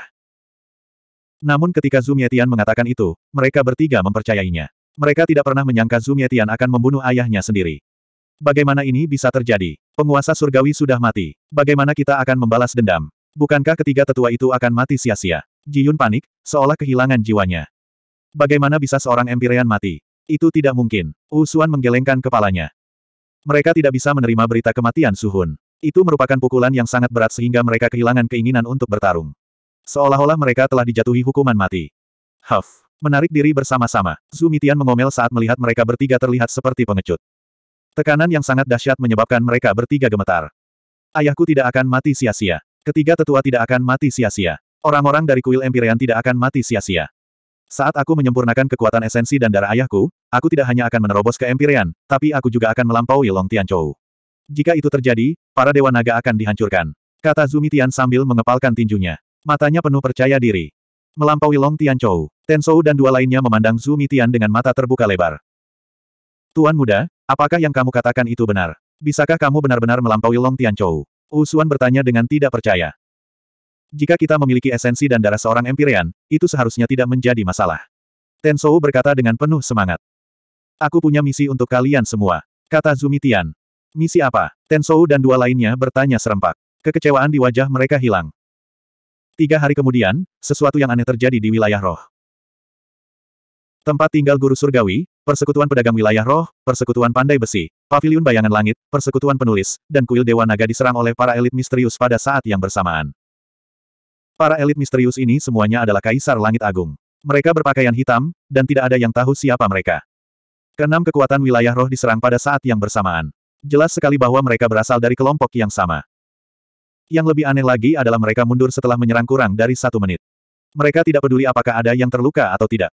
Namun ketika Zhu mengatakan itu, mereka bertiga mempercayainya. Mereka tidak pernah menyangka Zhu akan membunuh ayahnya sendiri. Bagaimana ini bisa terjadi? Penguasa surgawi sudah mati. Bagaimana kita akan membalas dendam? Bukankah ketiga tetua itu akan mati sia-sia? Ji Yun panik, seolah kehilangan jiwanya. Bagaimana bisa seorang empirian mati? Itu tidak mungkin. Usuan menggelengkan kepalanya. Mereka tidak bisa menerima berita kematian Suhun. Itu merupakan pukulan yang sangat berat sehingga mereka kehilangan keinginan untuk bertarung. Seolah-olah mereka telah dijatuhi hukuman mati. Huff. Menarik diri bersama-sama. Zumitian mengomel saat melihat mereka bertiga terlihat seperti pengecut. Tekanan yang sangat dahsyat menyebabkan mereka bertiga gemetar. Ayahku tidak akan mati sia-sia. Ketiga tetua tidak akan mati sia-sia. Orang-orang dari kuil Empyrean tidak akan mati sia-sia. Saat aku menyempurnakan kekuatan esensi dan darah ayahku, aku tidak hanya akan menerobos ke Empyrean, tapi aku juga akan melampaui Long Tianchou. Jika itu terjadi, para dewa naga akan dihancurkan. Kata Zumi Tian sambil mengepalkan tinjunya. Matanya penuh percaya diri. Melampaui Long Tianchou, Tensou dan dua lainnya memandang Zumi Tian dengan mata terbuka lebar. Tuan muda, apakah yang kamu katakan itu benar? Bisakah kamu benar-benar melampaui Long Tianchou? Usuan bertanya dengan tidak percaya. Jika kita memiliki esensi dan darah seorang Empyrean, itu seharusnya tidak menjadi masalah. Tensou berkata dengan penuh semangat. Aku punya misi untuk kalian semua. Kata Zumitian. Misi apa? Tensou dan dua lainnya bertanya serempak. Kekecewaan di wajah mereka hilang. Tiga hari kemudian, sesuatu yang aneh terjadi di wilayah roh. Tempat tinggal guru surgawi, persekutuan pedagang wilayah roh, persekutuan pandai besi, pavilion bayangan langit, persekutuan penulis, dan kuil dewa naga diserang oleh para elit misterius pada saat yang bersamaan. Para elit misterius ini semuanya adalah Kaisar Langit Agung. Mereka berpakaian hitam, dan tidak ada yang tahu siapa mereka. Keenam kekuatan wilayah roh diserang pada saat yang bersamaan. Jelas sekali bahwa mereka berasal dari kelompok yang sama. Yang lebih aneh lagi adalah mereka mundur setelah menyerang kurang dari satu menit. Mereka tidak peduli apakah ada yang terluka atau tidak.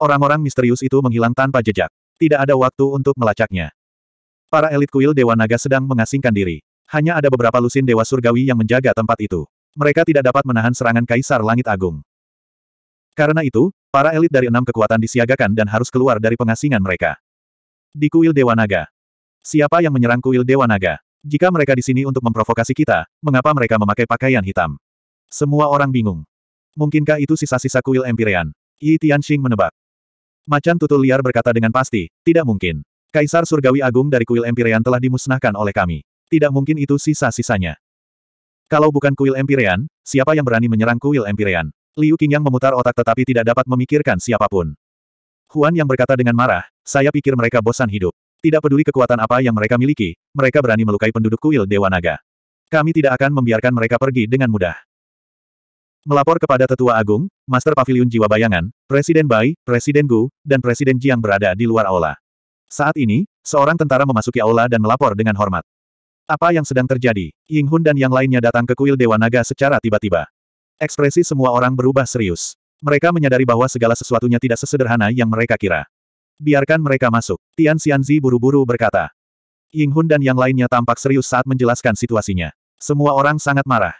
Orang-orang misterius itu menghilang tanpa jejak. Tidak ada waktu untuk melacaknya. Para elit kuil Dewa Naga sedang mengasingkan diri. Hanya ada beberapa lusin Dewa Surgawi yang menjaga tempat itu. Mereka tidak dapat menahan serangan Kaisar Langit Agung. Karena itu, para elit dari enam kekuatan disiagakan dan harus keluar dari pengasingan mereka. Di kuil Dewa Naga. Siapa yang menyerang kuil Dewa Naga? Jika mereka di sini untuk memprovokasi kita, mengapa mereka memakai pakaian hitam? Semua orang bingung. Mungkinkah itu sisa-sisa kuil Empyrean? Yi Tianxing menebak. Macan tutul liar berkata dengan pasti, tidak mungkin. Kaisar Surgawi Agung dari kuil Empyrean telah dimusnahkan oleh kami. Tidak mungkin itu sisa-sisanya. Kalau bukan kuil Empyrean, siapa yang berani menyerang kuil Empyrean? Liu Qingyang memutar otak tetapi tidak dapat memikirkan siapapun. Huan yang berkata dengan marah, saya pikir mereka bosan hidup. Tidak peduli kekuatan apa yang mereka miliki, mereka berani melukai penduduk kuil Dewa Naga. Kami tidak akan membiarkan mereka pergi dengan mudah. Melapor kepada Tetua Agung, Master Pavilion Jiwa Bayangan, Presiden Bai, Presiden Gu, dan Presiden Jiang berada di luar aula. Saat ini, seorang tentara memasuki aula dan melapor dengan hormat. Apa yang sedang terjadi? Ying Hun dan yang lainnya datang ke kuil Dewa Naga secara tiba-tiba. Ekspresi semua orang berubah serius. Mereka menyadari bahwa segala sesuatunya tidak sesederhana yang mereka kira. Biarkan mereka masuk, Tian Xianzi buru-buru berkata. Ying Hun dan yang lainnya tampak serius saat menjelaskan situasinya. Semua orang sangat marah.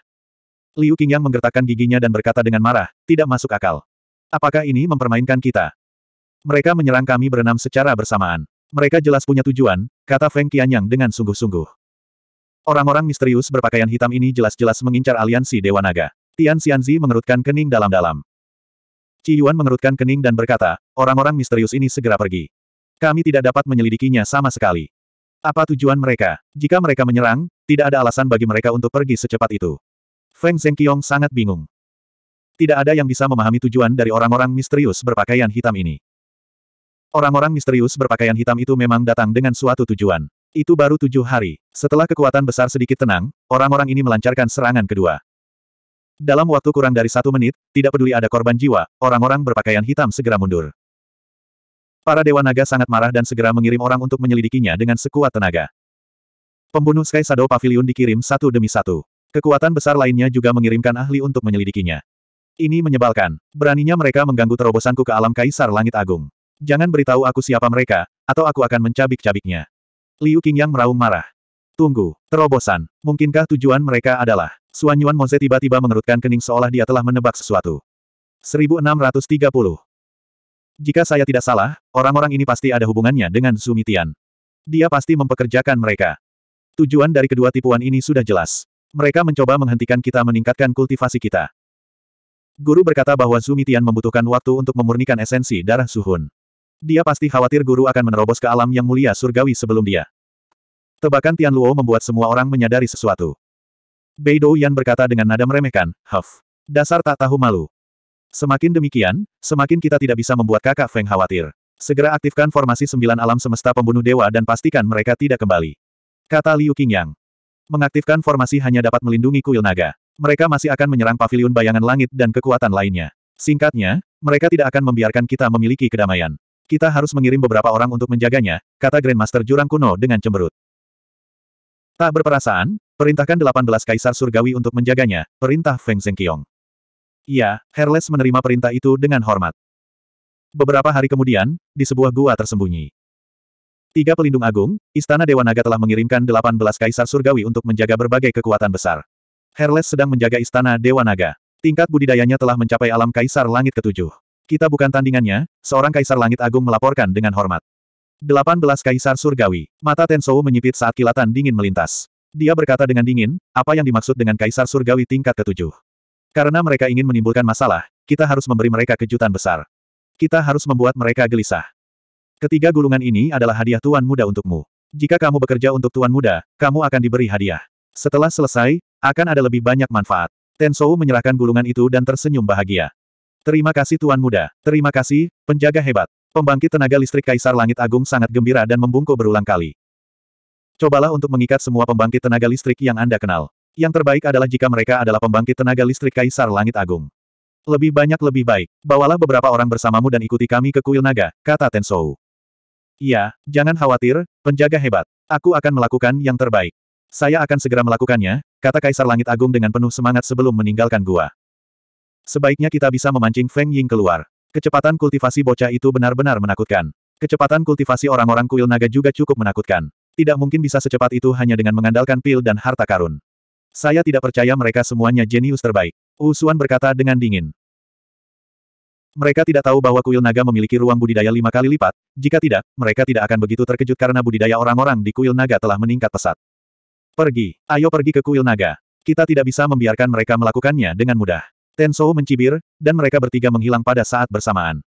Liu Qingyang menggertakkan giginya dan berkata dengan marah, tidak masuk akal. Apakah ini mempermainkan kita? Mereka menyerang kami berenam secara bersamaan. Mereka jelas punya tujuan, kata Feng Qianyang dengan sungguh-sungguh. Orang-orang misterius berpakaian hitam ini jelas-jelas mengincar aliansi Dewa Naga. Tian Xianzi mengerutkan kening dalam-dalam. Qi Yuan mengerutkan kening dan berkata, orang-orang misterius ini segera pergi. Kami tidak dapat menyelidikinya sama sekali. Apa tujuan mereka? Jika mereka menyerang, tidak ada alasan bagi mereka untuk pergi secepat itu. Feng Zhengqiong sangat bingung. Tidak ada yang bisa memahami tujuan dari orang-orang misterius berpakaian hitam ini. Orang-orang misterius berpakaian hitam itu memang datang dengan suatu tujuan. Itu baru tujuh hari. Setelah kekuatan besar sedikit tenang, orang-orang ini melancarkan serangan kedua. Dalam waktu kurang dari satu menit, tidak peduli ada korban jiwa, orang-orang berpakaian hitam segera mundur. Para Dewa Naga sangat marah dan segera mengirim orang untuk menyelidikinya dengan sekuat tenaga. Pembunuh Sky Shadow Pavilion dikirim satu demi satu. Kekuatan besar lainnya juga mengirimkan ahli untuk menyelidikinya. Ini menyebalkan. Beraninya mereka mengganggu terobosanku ke alam Kaisar Langit Agung. Jangan beritahu aku siapa mereka, atau aku akan mencabik-cabiknya. Liu Qingyang meraung marah. Tunggu, terobosan. Mungkinkah tujuan mereka adalah? Suan Yuan Moze tiba-tiba mengerutkan kening seolah dia telah menebak sesuatu. 1630. Jika saya tidak salah, orang-orang ini pasti ada hubungannya dengan Sumitian. Dia pasti mempekerjakan mereka. Tujuan dari kedua tipuan ini sudah jelas. Mereka mencoba menghentikan kita meningkatkan kultivasi kita. Guru berkata bahwa Sumitian membutuhkan waktu untuk memurnikan esensi darah Suhun. Dia pasti khawatir guru akan menerobos ke alam yang mulia surgawi sebelum dia. Tebakan Tian Luo membuat semua orang menyadari sesuatu. Beidou Yan berkata dengan nada meremehkan, Huff. Dasar tak tahu malu. Semakin demikian, semakin kita tidak bisa membuat kakak Feng khawatir. Segera aktifkan formasi sembilan alam semesta pembunuh dewa dan pastikan mereka tidak kembali. Kata Liu Qingyang. Mengaktifkan formasi hanya dapat melindungi kuil naga. Mereka masih akan menyerang pavilion bayangan langit dan kekuatan lainnya. Singkatnya, mereka tidak akan membiarkan kita memiliki kedamaian. Kita harus mengirim beberapa orang untuk menjaganya, kata Grandmaster Jurang Kuno dengan cemberut. Tak berperasaan, perintahkan 18 kaisar surgawi untuk menjaganya, perintah Feng Zhengqiong. Iya, Herles menerima perintah itu dengan hormat. Beberapa hari kemudian, di sebuah gua tersembunyi. Tiga pelindung agung, Istana Dewa Naga telah mengirimkan 18 kaisar surgawi untuk menjaga berbagai kekuatan besar. Herles sedang menjaga Istana Dewa Naga. Tingkat budidayanya telah mencapai alam kaisar langit ketujuh. Kita bukan tandingannya, seorang kaisar langit agung melaporkan dengan hormat. 18 kaisar surgawi. Mata Tensou menyipit saat kilatan dingin melintas. Dia berkata dengan dingin, apa yang dimaksud dengan kaisar surgawi tingkat ketujuh? Karena mereka ingin menimbulkan masalah, kita harus memberi mereka kejutan besar. Kita harus membuat mereka gelisah. Ketiga gulungan ini adalah hadiah Tuan Muda untukmu. Jika kamu bekerja untuk Tuan Muda, kamu akan diberi hadiah. Setelah selesai, akan ada lebih banyak manfaat. Tensou menyerahkan gulungan itu dan tersenyum bahagia. Terima kasih Tuan Muda. Terima kasih, penjaga hebat. Pembangkit tenaga listrik Kaisar Langit Agung sangat gembira dan membungkuk berulang kali. Cobalah untuk mengikat semua pembangkit tenaga listrik yang Anda kenal. Yang terbaik adalah jika mereka adalah pembangkit tenaga listrik Kaisar Langit Agung. Lebih banyak lebih baik. Bawalah beberapa orang bersamamu dan ikuti kami ke kuil naga, kata Tensou. Iya, jangan khawatir, penjaga hebat. Aku akan melakukan yang terbaik. Saya akan segera melakukannya, kata Kaisar Langit Agung dengan penuh semangat sebelum meninggalkan gua. Sebaiknya kita bisa memancing Feng Ying keluar. Kecepatan kultivasi bocah itu benar-benar menakutkan. Kecepatan kultivasi orang-orang kuil naga juga cukup menakutkan. Tidak mungkin bisa secepat itu hanya dengan mengandalkan pil dan harta karun. Saya tidak percaya mereka semuanya jenius terbaik. Usuan berkata dengan dingin. Mereka tidak tahu bahwa kuil naga memiliki ruang budidaya lima kali lipat, jika tidak, mereka tidak akan begitu terkejut karena budidaya orang-orang di kuil naga telah meningkat pesat. Pergi, ayo pergi ke kuil naga. Kita tidak bisa membiarkan mereka melakukannya dengan mudah. Tensou mencibir, dan mereka bertiga menghilang pada saat bersamaan.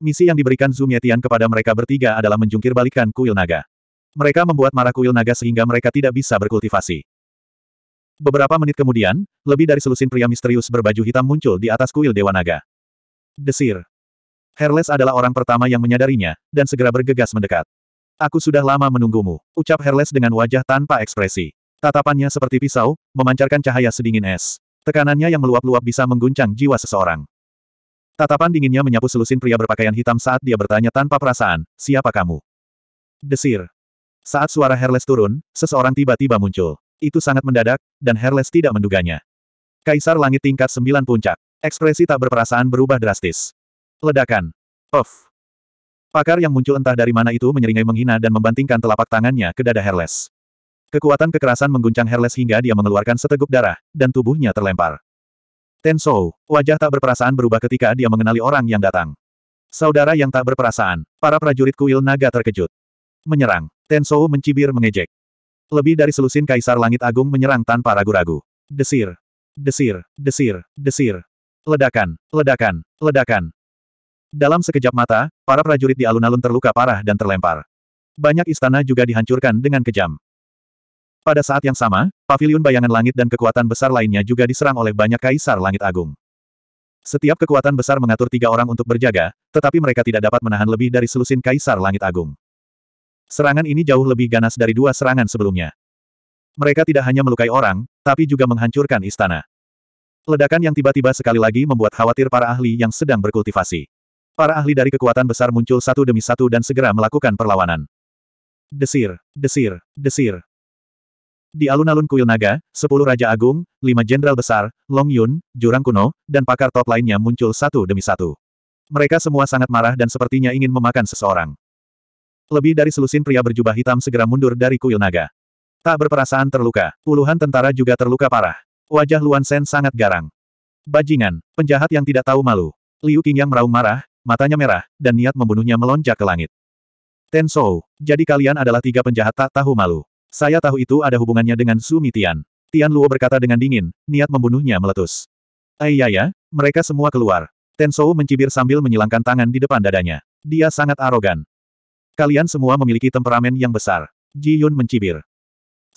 Misi yang diberikan Zhu Mietian kepada mereka bertiga adalah menjungkir balikan kuil naga. Mereka membuat marah kuil naga sehingga mereka tidak bisa berkultivasi. Beberapa menit kemudian, lebih dari selusin pria misterius berbaju hitam muncul di atas kuil Dewa Naga. Desir. Herles adalah orang pertama yang menyadarinya, dan segera bergegas mendekat. Aku sudah lama menunggumu, ucap Herles dengan wajah tanpa ekspresi. Tatapannya seperti pisau, memancarkan cahaya sedingin es. Tekanannya yang meluap-luap bisa mengguncang jiwa seseorang. Tatapan dinginnya menyapu selusin pria berpakaian hitam saat dia bertanya tanpa perasaan, siapa kamu? Desir. Saat suara Herles turun, seseorang tiba-tiba muncul. Itu sangat mendadak, dan Herles tidak menduganya. Kaisar Langit tingkat sembilan puncak. Ekspresi tak berperasaan berubah drastis. Ledakan. Of. Pakar yang muncul entah dari mana itu menyeringai menghina dan membantingkan telapak tangannya ke dada Herles. Kekuatan kekerasan mengguncang Herles hingga dia mengeluarkan seteguk darah, dan tubuhnya terlempar. Tensou, wajah tak berperasaan berubah ketika dia mengenali orang yang datang. Saudara yang tak berperasaan, para prajurit kuil naga terkejut. Menyerang, Tensou mencibir mengejek. Lebih dari selusin kaisar langit agung menyerang tanpa ragu-ragu. Desir, desir, desir, desir. Ledakan, ledakan, ledakan. Dalam sekejap mata, para prajurit di alun-alun terluka parah dan terlempar. Banyak istana juga dihancurkan dengan kejam. Pada saat yang sama, pavilion bayangan langit dan kekuatan besar lainnya juga diserang oleh banyak kaisar langit agung. Setiap kekuatan besar mengatur tiga orang untuk berjaga, tetapi mereka tidak dapat menahan lebih dari selusin kaisar langit agung. Serangan ini jauh lebih ganas dari dua serangan sebelumnya. Mereka tidak hanya melukai orang, tapi juga menghancurkan istana. Ledakan yang tiba-tiba sekali lagi membuat khawatir para ahli yang sedang berkultivasi. Para ahli dari kekuatan besar muncul satu demi satu dan segera melakukan perlawanan. Desir, desir, desir. Di alun-alun Kuil Naga, sepuluh Raja Agung, lima Jenderal Besar, Long Yun, Jurang Kuno, dan pakar top lainnya muncul satu demi satu. Mereka semua sangat marah dan sepertinya ingin memakan seseorang. Lebih dari selusin pria berjubah hitam segera mundur dari Kuil Naga. Tak berperasaan terluka, puluhan tentara juga terluka parah. Wajah Luan Sen sangat garang. Bajingan, penjahat yang tidak tahu malu. Liu yang meraung marah, matanya merah, dan niat membunuhnya melonjak ke langit. Tensou, jadi kalian adalah tiga penjahat tak tahu malu. Saya tahu itu ada hubungannya dengan Su Mitian. Tian Luo berkata dengan dingin, niat membunuhnya meletus. Ayaya, eh, iya, mereka semua keluar. Tensou mencibir sambil menyilangkan tangan di depan dadanya. Dia sangat arogan. Kalian semua memiliki temperamen yang besar. Ji Yun mencibir.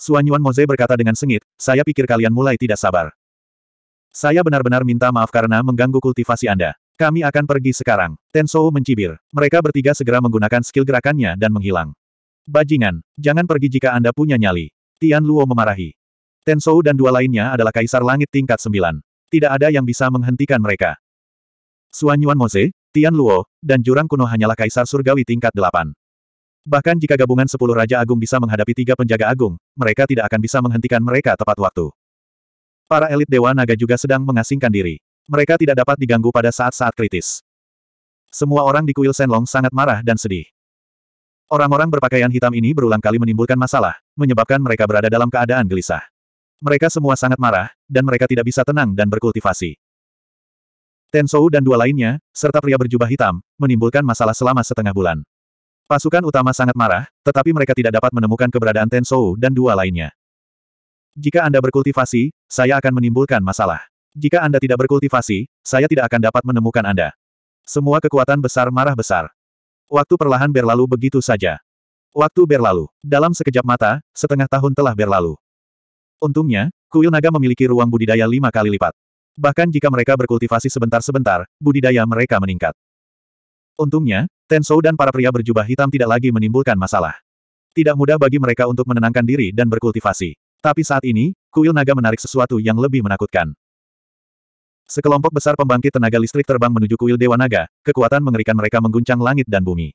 Suan Yuan Moze berkata dengan sengit, saya pikir kalian mulai tidak sabar. Saya benar-benar minta maaf karena mengganggu kultivasi Anda. Kami akan pergi sekarang. Tensou mencibir. Mereka bertiga segera menggunakan skill gerakannya dan menghilang. Bajingan, jangan pergi jika Anda punya nyali. Tian Luo memarahi. Tensou dan dua lainnya adalah kaisar langit tingkat sembilan. Tidak ada yang bisa menghentikan mereka. Suanyuan Moze, Tian Luo, dan Jurang Kuno hanyalah kaisar surgawi tingkat delapan. Bahkan jika gabungan sepuluh Raja Agung bisa menghadapi tiga penjaga agung, mereka tidak akan bisa menghentikan mereka tepat waktu. Para elit Dewa Naga juga sedang mengasingkan diri. Mereka tidak dapat diganggu pada saat-saat kritis. Semua orang di kuil Senlong sangat marah dan sedih. Orang-orang berpakaian hitam ini berulang kali menimbulkan masalah, menyebabkan mereka berada dalam keadaan gelisah. Mereka semua sangat marah, dan mereka tidak bisa tenang dan berkultivasi. Tensou dan dua lainnya, serta pria berjubah hitam, menimbulkan masalah selama setengah bulan. Pasukan utama sangat marah, tetapi mereka tidak dapat menemukan keberadaan Tensou dan dua lainnya. Jika Anda berkultivasi, saya akan menimbulkan masalah. Jika Anda tidak berkultivasi, saya tidak akan dapat menemukan Anda. Semua kekuatan besar marah besar. Waktu perlahan berlalu begitu saja. Waktu berlalu. Dalam sekejap mata, setengah tahun telah berlalu. Untungnya, kuil naga memiliki ruang budidaya lima kali lipat. Bahkan jika mereka berkultivasi sebentar-sebentar, budidaya mereka meningkat. Untungnya, Tensou dan para pria berjubah hitam tidak lagi menimbulkan masalah. Tidak mudah bagi mereka untuk menenangkan diri dan berkultivasi. Tapi saat ini, kuil naga menarik sesuatu yang lebih menakutkan. Sekelompok besar pembangkit tenaga listrik terbang menuju kuil Dewa Naga, kekuatan mengerikan mereka mengguncang langit dan bumi.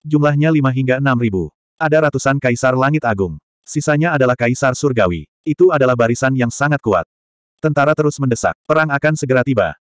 Jumlahnya 5 hingga 6 ribu. Ada ratusan kaisar langit agung. Sisanya adalah kaisar surgawi. Itu adalah barisan yang sangat kuat. Tentara terus mendesak. Perang akan segera tiba.